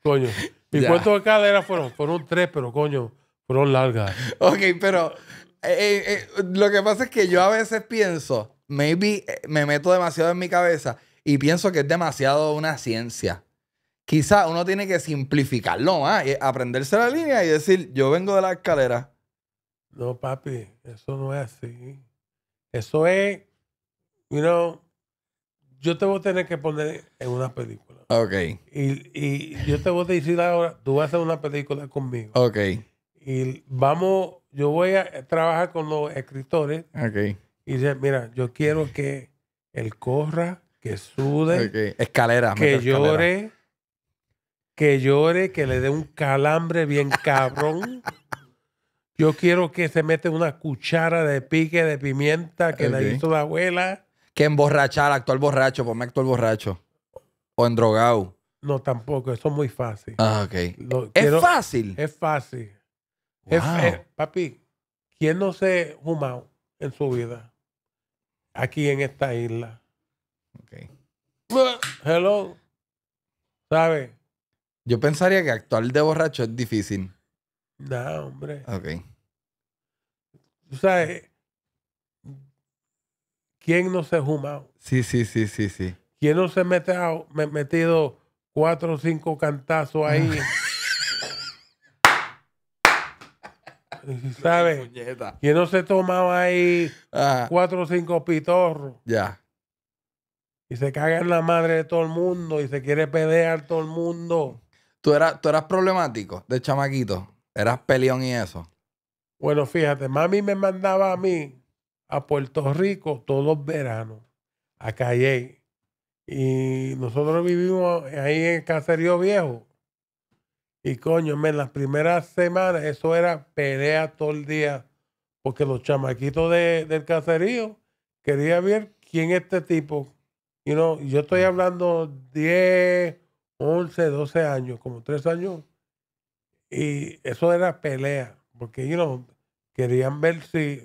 Coño. ¿Y yeah. de escalera fueron? Fueron tres, pero coño, larga. Ok, pero eh, eh, eh, lo que pasa es que yo a veces pienso, maybe me meto demasiado en mi cabeza y pienso que es demasiado una ciencia. Quizá uno tiene que simplificarlo más, aprenderse la línea y decir, yo vengo de la escalera. No, papi, eso no es así. Eso es, you know, yo te voy a tener que poner en una película. Ok. Y, y yo te voy a decir ahora, tú vas a hacer una película conmigo. Ok y vamos, yo voy a trabajar con los escritores. Okay. Y dice, mira, yo quiero que él corra, que sude, escalera, que llore, que llore, que le dé un calambre bien cabrón. yo quiero que se mete una cuchara de pique de pimienta que le hizo la abuela. Que emborrachar, actual borracho, ponme actual borracho. O endrogado. No, tampoco, eso es muy fácil. Ah, ok. es fácil. Es fácil. Eh, papi, ¿quién no se fumado en su vida? Aquí en esta isla. Okay. Hello. ¿Sabes? Yo pensaría que actuar de borracho es difícil. No, hombre. Ok. Tú sabes, ¿quién no se ha fumado? Sí, sí, sí, sí, sí. ¿Quién no se ha metido cuatro o cinco cantazos ahí? ¿Sabes? Que no se tomaba ahí ah. cuatro o cinco pitorros. Ya. Y se caga en la madre de todo el mundo y se quiere pelear todo el mundo. ¿Tú, eras, tú eras problemático de chamaquito. Eras peleón y eso. Bueno, fíjate, mami me mandaba a mí a Puerto Rico todos los veranos, a Calle. Y nosotros vivimos ahí en Caserío Viejo. Y coño, en las primeras semanas eso era pelea todo el día. Porque los chamaquitos del caserío querían ver quién este tipo. You yo estoy hablando 10, 11, 12 años, como 3 años. Y eso era pelea. Porque, querían ver si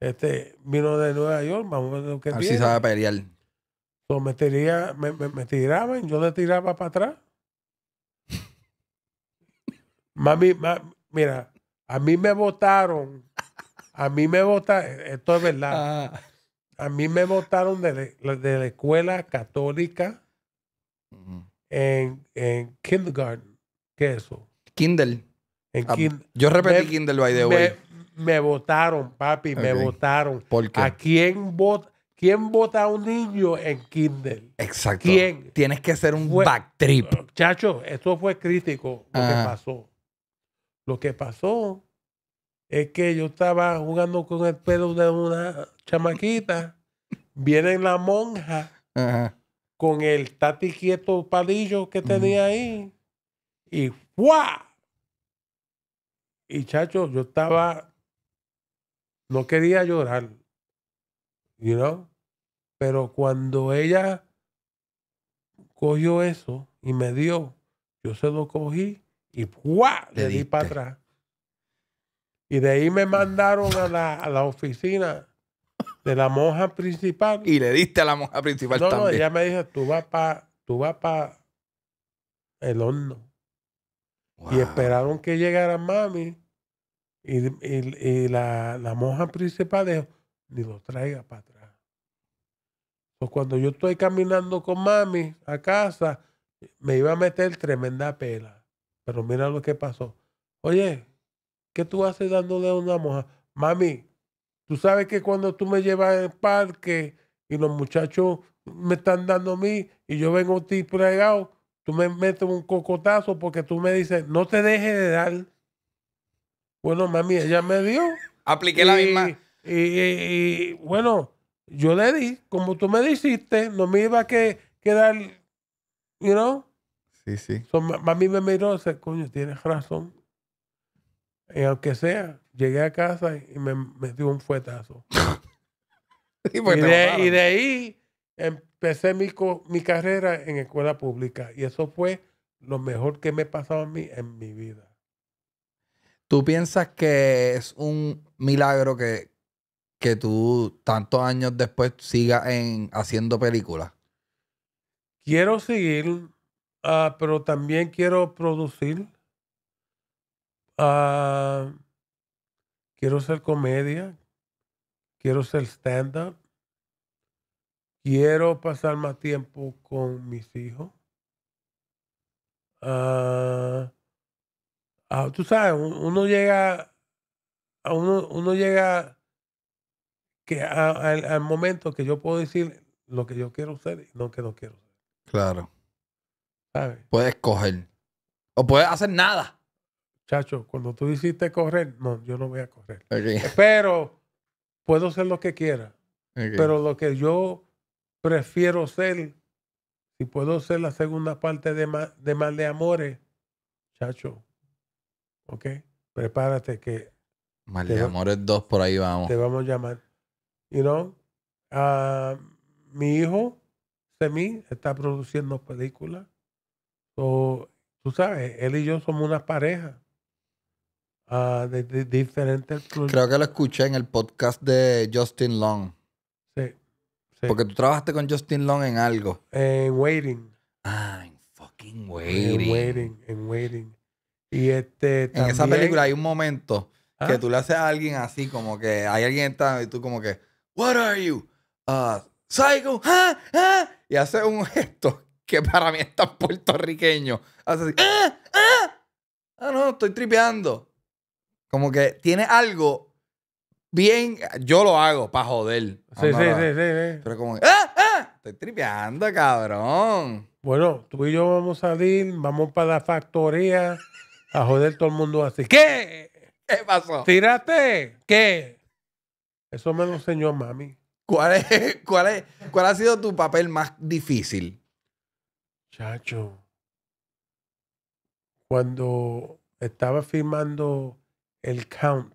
este vino de Nueva York, vamos a ver lo que A se si pelear. me, tiraban, yo le tiraba para atrás. Mami, mira, a mí me votaron, a mí me votaron, esto es verdad, a mí me votaron de, de, la escuela católica en, en, kindergarten. ¿Qué es eso? Kindle. Ah, yo repetí Kindle by the way. Me votaron, papi, me votaron. ¿Por ¿A quién vota? ¿Quién vota a un niño en Kindle? Exacto. ¿Quién? Tienes que ser un fue, trip. Chacho, esto fue crítico lo que pasó. Lo que pasó es que yo estaba jugando con el pelo de una chamaquita. Viene la monja con el tati palillo que tenía ahí. Y ¡fua! Y chacho, yo estaba. No quería llorar. You know? Pero cuando ella cogió eso y me dio, yo se lo cogí y le, di para atrás. Y de ahí me mandaron a la, oficina de la monja principal. Y le diste a la monja principal no, No, ella me dijo, tú vas para el horno. Y esperaron que llegara mami. Y, la, la, monja principal dijo, ni lo traiga para atrás. Pues cuando yo estoy caminando con mami a casa, me iba a meter tremenda pela. Pero mira lo que pasó. Oye, ¿qué tú haces dándole a una moja? Mami, tú sabes que cuando tú me llevas al parque y los muchachos me están dando a mí y yo vengo a ti pregado, tú me metes un cocotazo porque tú me dices, no te dejes de dar. Bueno, mami, ella me dio. Apliqué la misma. Y, bueno, yo le di, como tú me dijiste, no me iba a que, quedar, you know. Sí, sí. So, mí me miró, dice, coño, tienes razón. Y aunque sea, llegué a casa y me, dio un fuetazo. Pues y, de, ahí empecé mi, mi carrera en escuela pública. Y eso fue lo mejor que me pasó a mí en mi vida. ¿Tú piensas que es un milagro que, tú tantos años después sigas haciendo películas? Quiero seguir Ah, pero también quiero producir. Ah, quiero ser comedia. Quiero ser stand-up. Quiero pasar más tiempo con mis hijos. Ah, tú sabes, uno llega. Uno, uno llega que al momento que yo puedo decir lo que yo quiero ser y no que no quiero ser. Claro. Puedes coger. O puedes hacer nada. Chacho, cuando tú hiciste correr, no, yo no voy a correr. Eh, pero puedo ser lo que quiera. Pero lo que yo prefiero ser, si puedo ser la segunda parte de, de Mal de Amores, chacho, ¿ok? Prepárate que... Mal de Amores 2, por ahí vamos. Te vamos a llamar. y no ah, mi hijo, Semi, está produciendo películas. So, tú sabes, él y yo somos una pareja ah, de, de, diferentes... Creo que lo escuché en el podcast de Justin Long. Sí, Porque tú trabajaste con Justin Long en algo. En Waiting. Ah, en fucking Waiting. En Waiting, en Waiting. Y este, En esa película hay un momento que ¿Ah? tú le haces a alguien así, como que hay alguien entrando y tú como que, What are you? Uh, psycho, ¿Ah? ¿Ah? y hace un gesto que para mí es puertorriqueño. Hace así, ¡Ah! ¡Ah! ¡Ah! no, estoy tripeando. Como que tiene algo bien. Yo lo hago para joder. Sí, sí, sí, sí, Pero como, ah, ¡Ah! Estoy tripeando, cabrón. Bueno, tú y yo vamos a salir, vamos para la factoría a joder todo el mundo así. ¿Qué? ¿Qué pasó? Tírate. ¿Qué? Eso me lo enseñó mami. ¿Cuál, es, cuál, es, ¿Cuál ha sido tu papel más difícil? Chacho, cuando estaba firmando el Count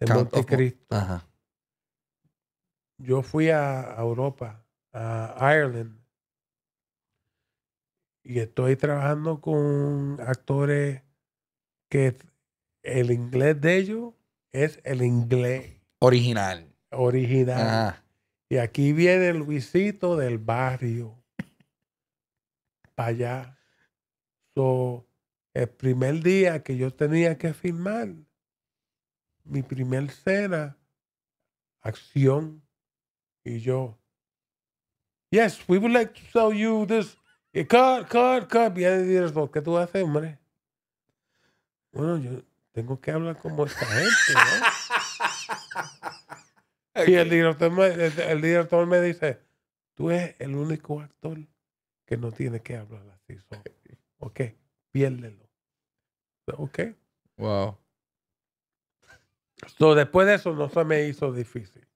de Montecristo, yo fui a, Europa, a Ireland, y estoy trabajando con actores que el inglés de ellos es el inglés original. Original. Y aquí viene Luisito del barrio allá. So, el primer día que yo tenía que filmar, mi primer cena, acción, y yo, yes, we would like to show you this, cut, cut, cut, y el director, ¿qué tú haces, hombre? Bueno, yo tengo que hablar como esta gente, ¿no? Y el director, el, el director me dice, tú eres el único actor que no tiene que hablar así. ok, piérdelo. Ok. Wow. So, después de eso no se me hizo difícil.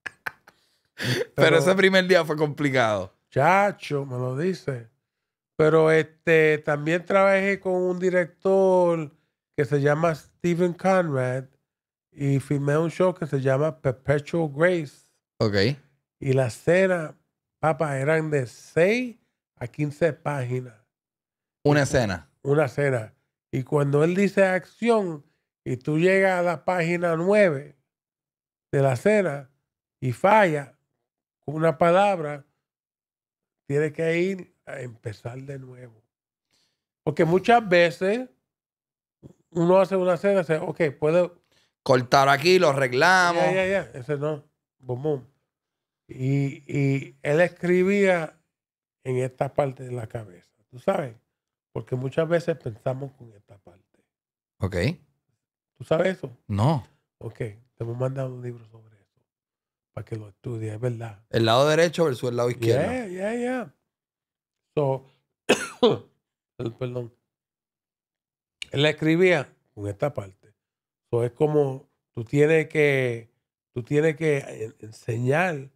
Pero, ese primer día fue complicado. Chacho, me lo dice. Pero este también trabajé con un director que se llama Stephen Conrad y filmé un show que se llama Perpetual Grace. Ok. Y la cena, papá, eran de seis a 15 páginas. Una escena. Una escena. Y cuando él dice acción y tú llegas a la página 9 de la escena y falla con una palabra, tienes que ir a empezar de nuevo. Porque muchas veces uno hace una escena, dice, ok, puedo... Cortar aquí, lo arreglamos. Ya, ya, ya. Ese no. Y, y él escribía en esta parte de la cabeza. ¿Tú sabes? Porque muchas veces pensamos con esta parte. Ok. ¿Tú sabes eso? No. Ok. Te hemos mandado un libro sobre eso para que lo estudie, es verdad. El lado derecho versus el lado izquierdo. Yeah, yeah, yeah. So, perdón. Él escribía con esta parte. So, es como tú tienes que, tú tienes que enseñar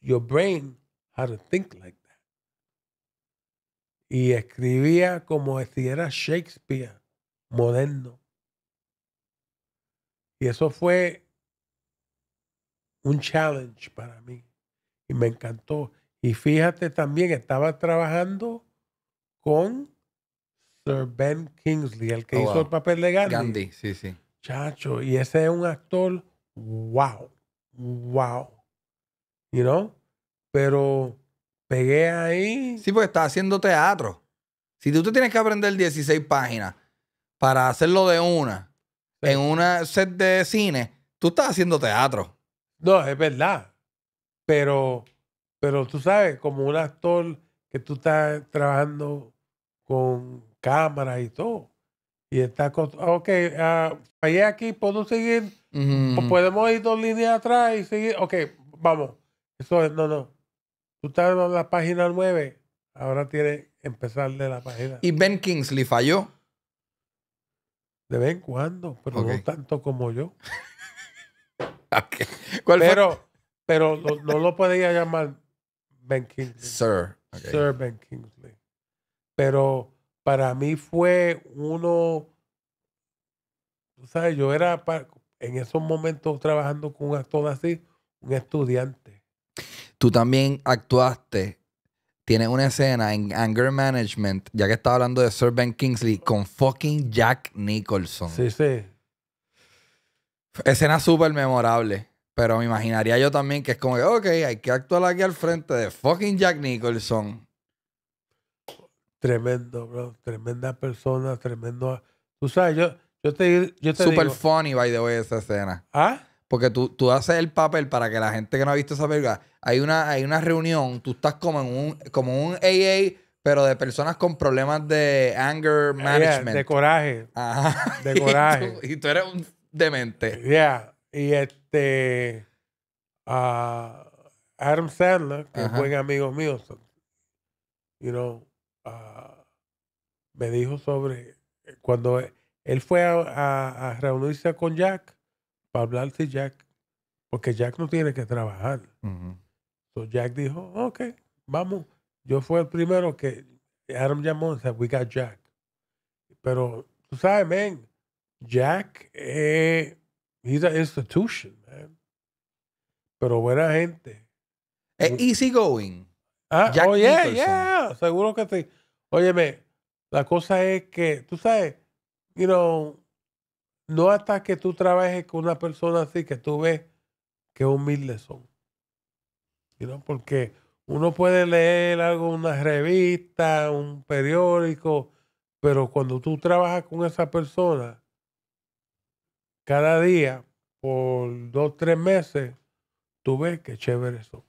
your brain think Y escribía como si era Shakespeare moderno. Y eso fue un challenge para mí. Y me encantó. Y fíjate también, estaba trabajando con Sir Ben Kingsley, el que oh, hizo el papel de Gandhi. Gandhi, sí, sí. Chacho, y ese es un actor, wow, wow. You know? pero pegué ahí. Sí, porque estás haciendo teatro. Si tú te tienes que aprender 16 páginas para hacerlo de una, en una set de cine, tú estás haciendo teatro. No, es verdad. Pero, pero tú sabes, como un actor que tú estás trabajando con cámara y todo. Y está ah, ok, uh, aquí, puedo seguir, podemos ir dos líneas atrás y seguir, ok, vamos. Eso es, no, no. Tú estás en la página 9, ahora tienes que empezar de la página. ¿Y Ben Kingsley falló? De vez en cuando, pero no tanto como yo. ¿Cuál pero pero no lo podía llamar Ben Kingsley. Sir. Sir Ben Kingsley. Pero para mí fue uno, tú sabes, yo era en esos momentos trabajando con un actor así, un estudiante tú también actuaste, tienes una escena en Anger Management, ya que estaba hablando de Sir Ben Kingsley, con fucking Jack Nicholson. Sí, sí. Escena súper memorable. Pero me imaginaría yo también que es como que, ok, hay que actuar aquí al frente de fucking Jack Nicholson. Tremendo, bro. Tremenda persona, tremendo. Tú sabes, yo, yo te, yo te Super funny, by the way, esa escena. ¿Ah? Porque tú, tú, haces el papel para que la gente que no ha visto esa verga hay una, hay una reunión, tú estás como en un, como un AA, pero de personas con problemas de anger management. de coraje. De coraje. y, tú, eres un demente. Yeah. Y este uh, Adam Sandler, que es buen amigo mío, you know, uh, me dijo sobre cuando él fue a reunirse con Jack para hablar de Jack, porque Jack no tiene que trabajar. Entonces So Jack dijo, ok, vamos. Yo fui el primero que Adam llamó y dijo, we got Jack. Pero tú sabes, man, Jack eh, he's an institution, man. Pero buena gente. Es eh, easy going. Ah, Jack oh, yeah, yeah. Seguro que sí. Óyeme, la cosa es que, tú sabes, you know, no hasta que tú trabajes con una persona así que tú ves qué humildes son. Porque uno puede leer algo, una revista, un periódico, pero cuando tú trabajas con esa persona cada día por dos, tres meses, tú ves qué chéveres son.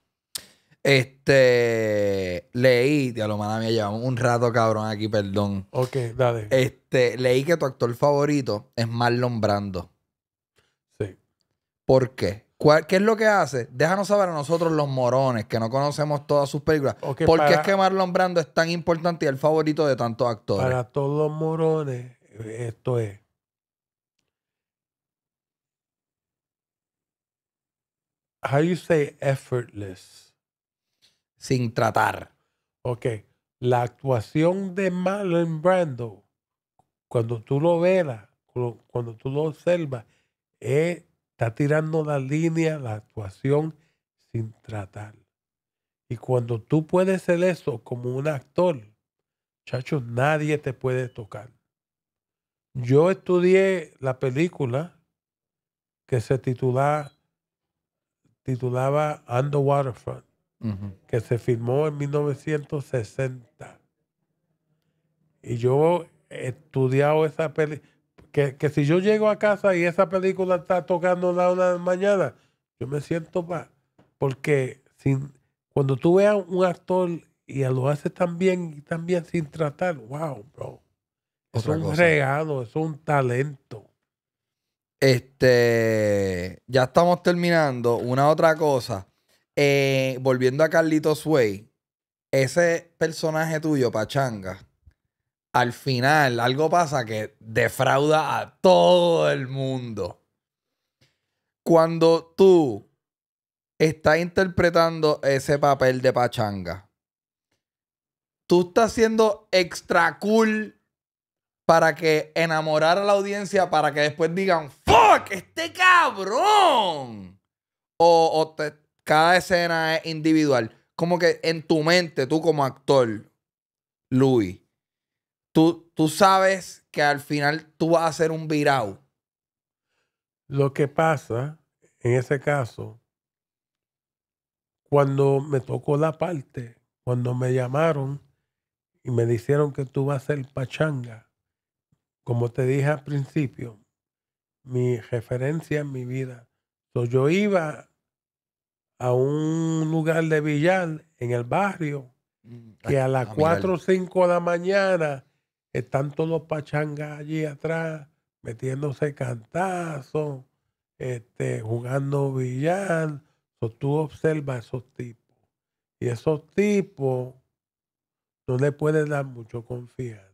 Este, leí, a lo mala llevamos un rato cabrón aquí, perdón. Ok, dale. Este, leí que tu actor favorito es Marlon Brando. Sí. ¿Por qué? ¿Qué es lo que hace? Déjanos saber a nosotros los morones que no conocemos todas sus películas. ¿Por qué es que Marlon Brando es tan importante y el favorito de tantos actores? Para todos los morones, esto es. How you say effortless? sin tratar. Ok. La actuación de Marlon Brando, cuando tú lo veas, cuando tú lo observas, eh, está tirando la línea, la actuación sin tratar. Y cuando tú puedes hacer eso como un actor, chacho, nadie te puede tocar. Yo estudié la película que se titula, titulaba Underwaterfront que se firmó en 1960. Y yo he estudiado esa película. Que, si yo llego a casa y esa película está tocando la una de la mañana, yo me siento mal. Porque sin, cuando tú veas un actor y lo haces tan bien, tan bien sin tratar, wow, bro. Es un regalo, es un talento. Este, ya estamos terminando. Una otra cosa eh, volviendo a Carlitos Way, ese personaje tuyo, Pachanga, al final algo pasa que defrauda a todo el mundo. Cuando tú estás interpretando ese papel de Pachanga, tú estás siendo extra cool para que enamorar a la audiencia para que después digan, ¡fuck! ¡Este cabrón! O, o te, cada escena es individual. Como que en tu mente, tú como actor, Luis, tú, tú sabes que al final tú vas a hacer un virado Lo que pasa en ese caso, cuando me tocó la parte, cuando me llamaron y me dijeron que tú vas a ser pachanga, como te dije al principio, mi referencia en mi vida. So, yo iba a un lugar de billar en el barrio mm. que a las 4 o 5 de la mañana están todos pachangas allí atrás metiéndose cantazos, este, jugando billar. So, tú observas esos tipos. Y esos tipos no le puedes dar mucho confianza.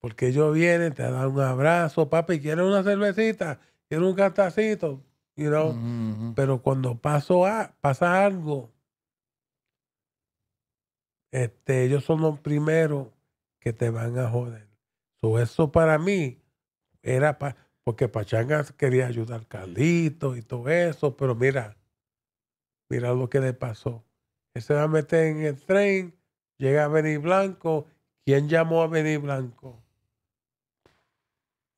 Porque ellos vienen, te dan un abrazo, papi, ¿quieres una cervecita? ¿Quieres un cantacito? you know? Pero cuando pasó a, pasa algo, este, ellos son los primeros que te van a joder. So, eso para mí era porque Pachanga quería ayudar a Carlito y todo eso, pero mira, mira lo que le pasó. Él se va a meter en el tren, llega a venir Blanco. ¿Quién llamó a venir Blanco?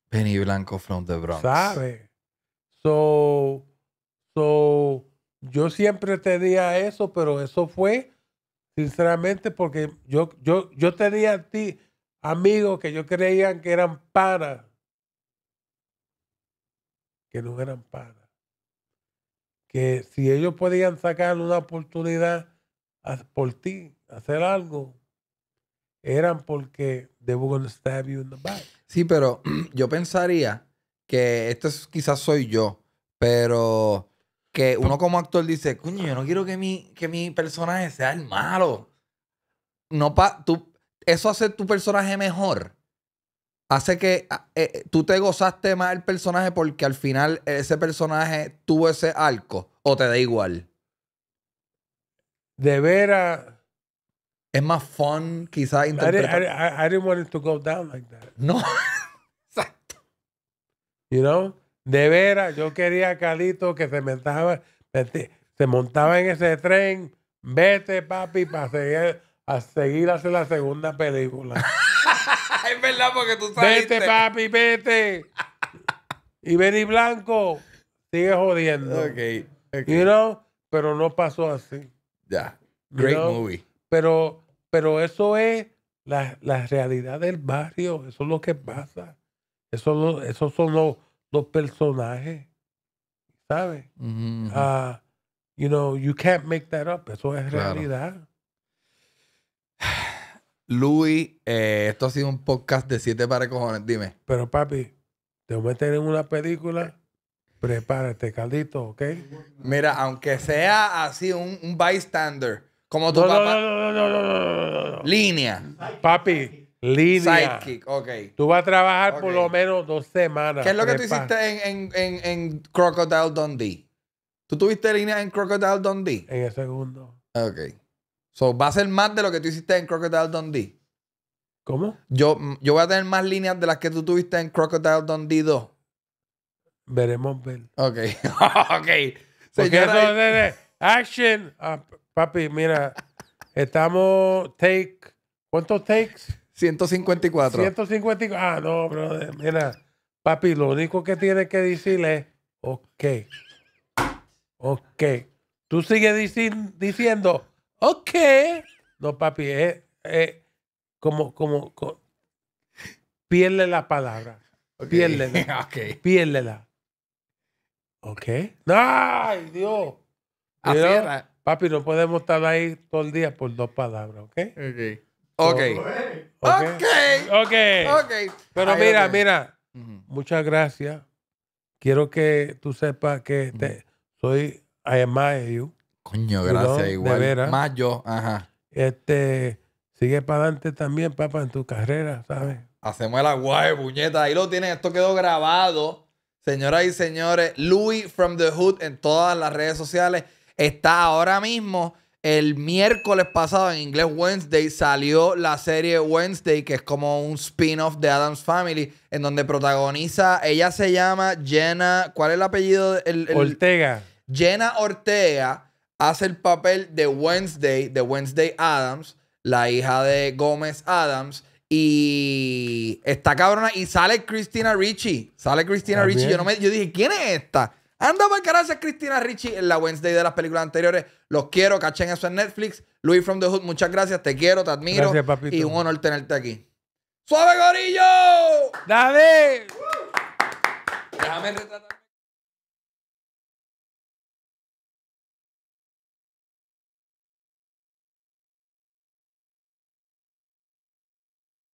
Benny Blanco from the Bronx. So, so, yo siempre a eso, pero eso fue sinceramente porque yo, yo, yo tenía a ti amigos que yo creían que eran para que no eran para Que si ellos podían sacar una oportunidad por ti, hacer algo, eran porque they were going stab you in the back. Sí, pero yo pensaría que esto es, quizás soy yo, pero que uno como actor dice, coño, yo no quiero que mi, que mi personaje sea el malo. No pa, tú, eso hace tu personaje mejor. Hace que ah, eh, tú te gozaste más el personaje porque al final ese personaje tuvo ese arco. O te da igual. De veras. Es más fun, quizás. interpretar... No. You know? De veras, yo quería a Calito que se montaba, se montaba en ese tren. Vete, papi, para seguir, a seguir hacer la segunda película. es verdad, porque tú sabes. Vete, papi, vete. y Benny Blanco sigue jodiendo. You know? Pero no pasó así. Ya. Great movie. Pero, pero eso es la realidad del barrio. Eso es lo que pasa. Eso, esos son los, personajes, ¿sabes? Ah, you know, you can't make that up. Eso es realidad. Luis, eh, esto ha sido un podcast de siete para cojones, dime. Pero papi, te voy a meter en una película. Prepárate, Caldito, ¿ok? Mira, aunque sea así un, bystander, como tu papá. Línea. Papi, Línea. Sidekick, ok. Tú vas a trabajar por lo menos dos semanas. ¿Qué es lo que tú hiciste en, en, en, en, Crocodile Dundee? ¿Tú tuviste líneas en Crocodile Dundee? En el segundo. Ok. So, va a ser más de lo que tú hiciste en Crocodile Dundee. ¿Cómo? Yo, yo voy a tener más líneas de las que tú tuviste en Crocodile Dundee 2. Veremos ver. Ok. ok. action. Ah, papi, mira. Estamos take. ¿Cuántos takes? 154. 154. Ah, no, brother. Mira, papi, lo único que tiene que decirle es, ok. Ok. Tú sigues diciendo, ok. No, papi, es, como, como, como, pierde la palabra. Okay. la. okay. la Ok. ¡Ay, Dios! Ah, papi, no podemos estar ahí todo el día por dos palabras, ¿ok? Ok. Ok. Ok. Pero mira, mira. Muchas gracias. Quiero que tú sepas que soy I Coño, gracias igual. Más ajá. Este, sigue para adelante también, papá, en tu carrera, ¿sabes? Hacemos el guay puñeta. Ahí lo tienen, esto quedó grabado. Señoras y señores, Louis from the Hood en todas las redes sociales está ahora mismo el miércoles pasado en inglés Wednesday salió la serie Wednesday, que es como un spin-off de Adam's Family, en donde protagoniza, ella se llama Jenna, ¿cuál es el apellido? Ortega. Jenna Ortega hace el papel de Wednesday, de Wednesday Adams, la hija de Gómez Adams. Y está cabrona. Y sale Christina Ricci. Sale Christina Ricci. Yo, no me, yo dije, ¿quién es esta? Anda para Cristina Ricci en la Wednesday de las películas anteriores. Los quiero, cachen eso en Netflix. Louis from the Hood, muchas gracias, te quiero, te admiro. Gracias, papito. Y un honor tenerte aquí. ¡Suave, gorillo! ¡Dale! Déjame retratar.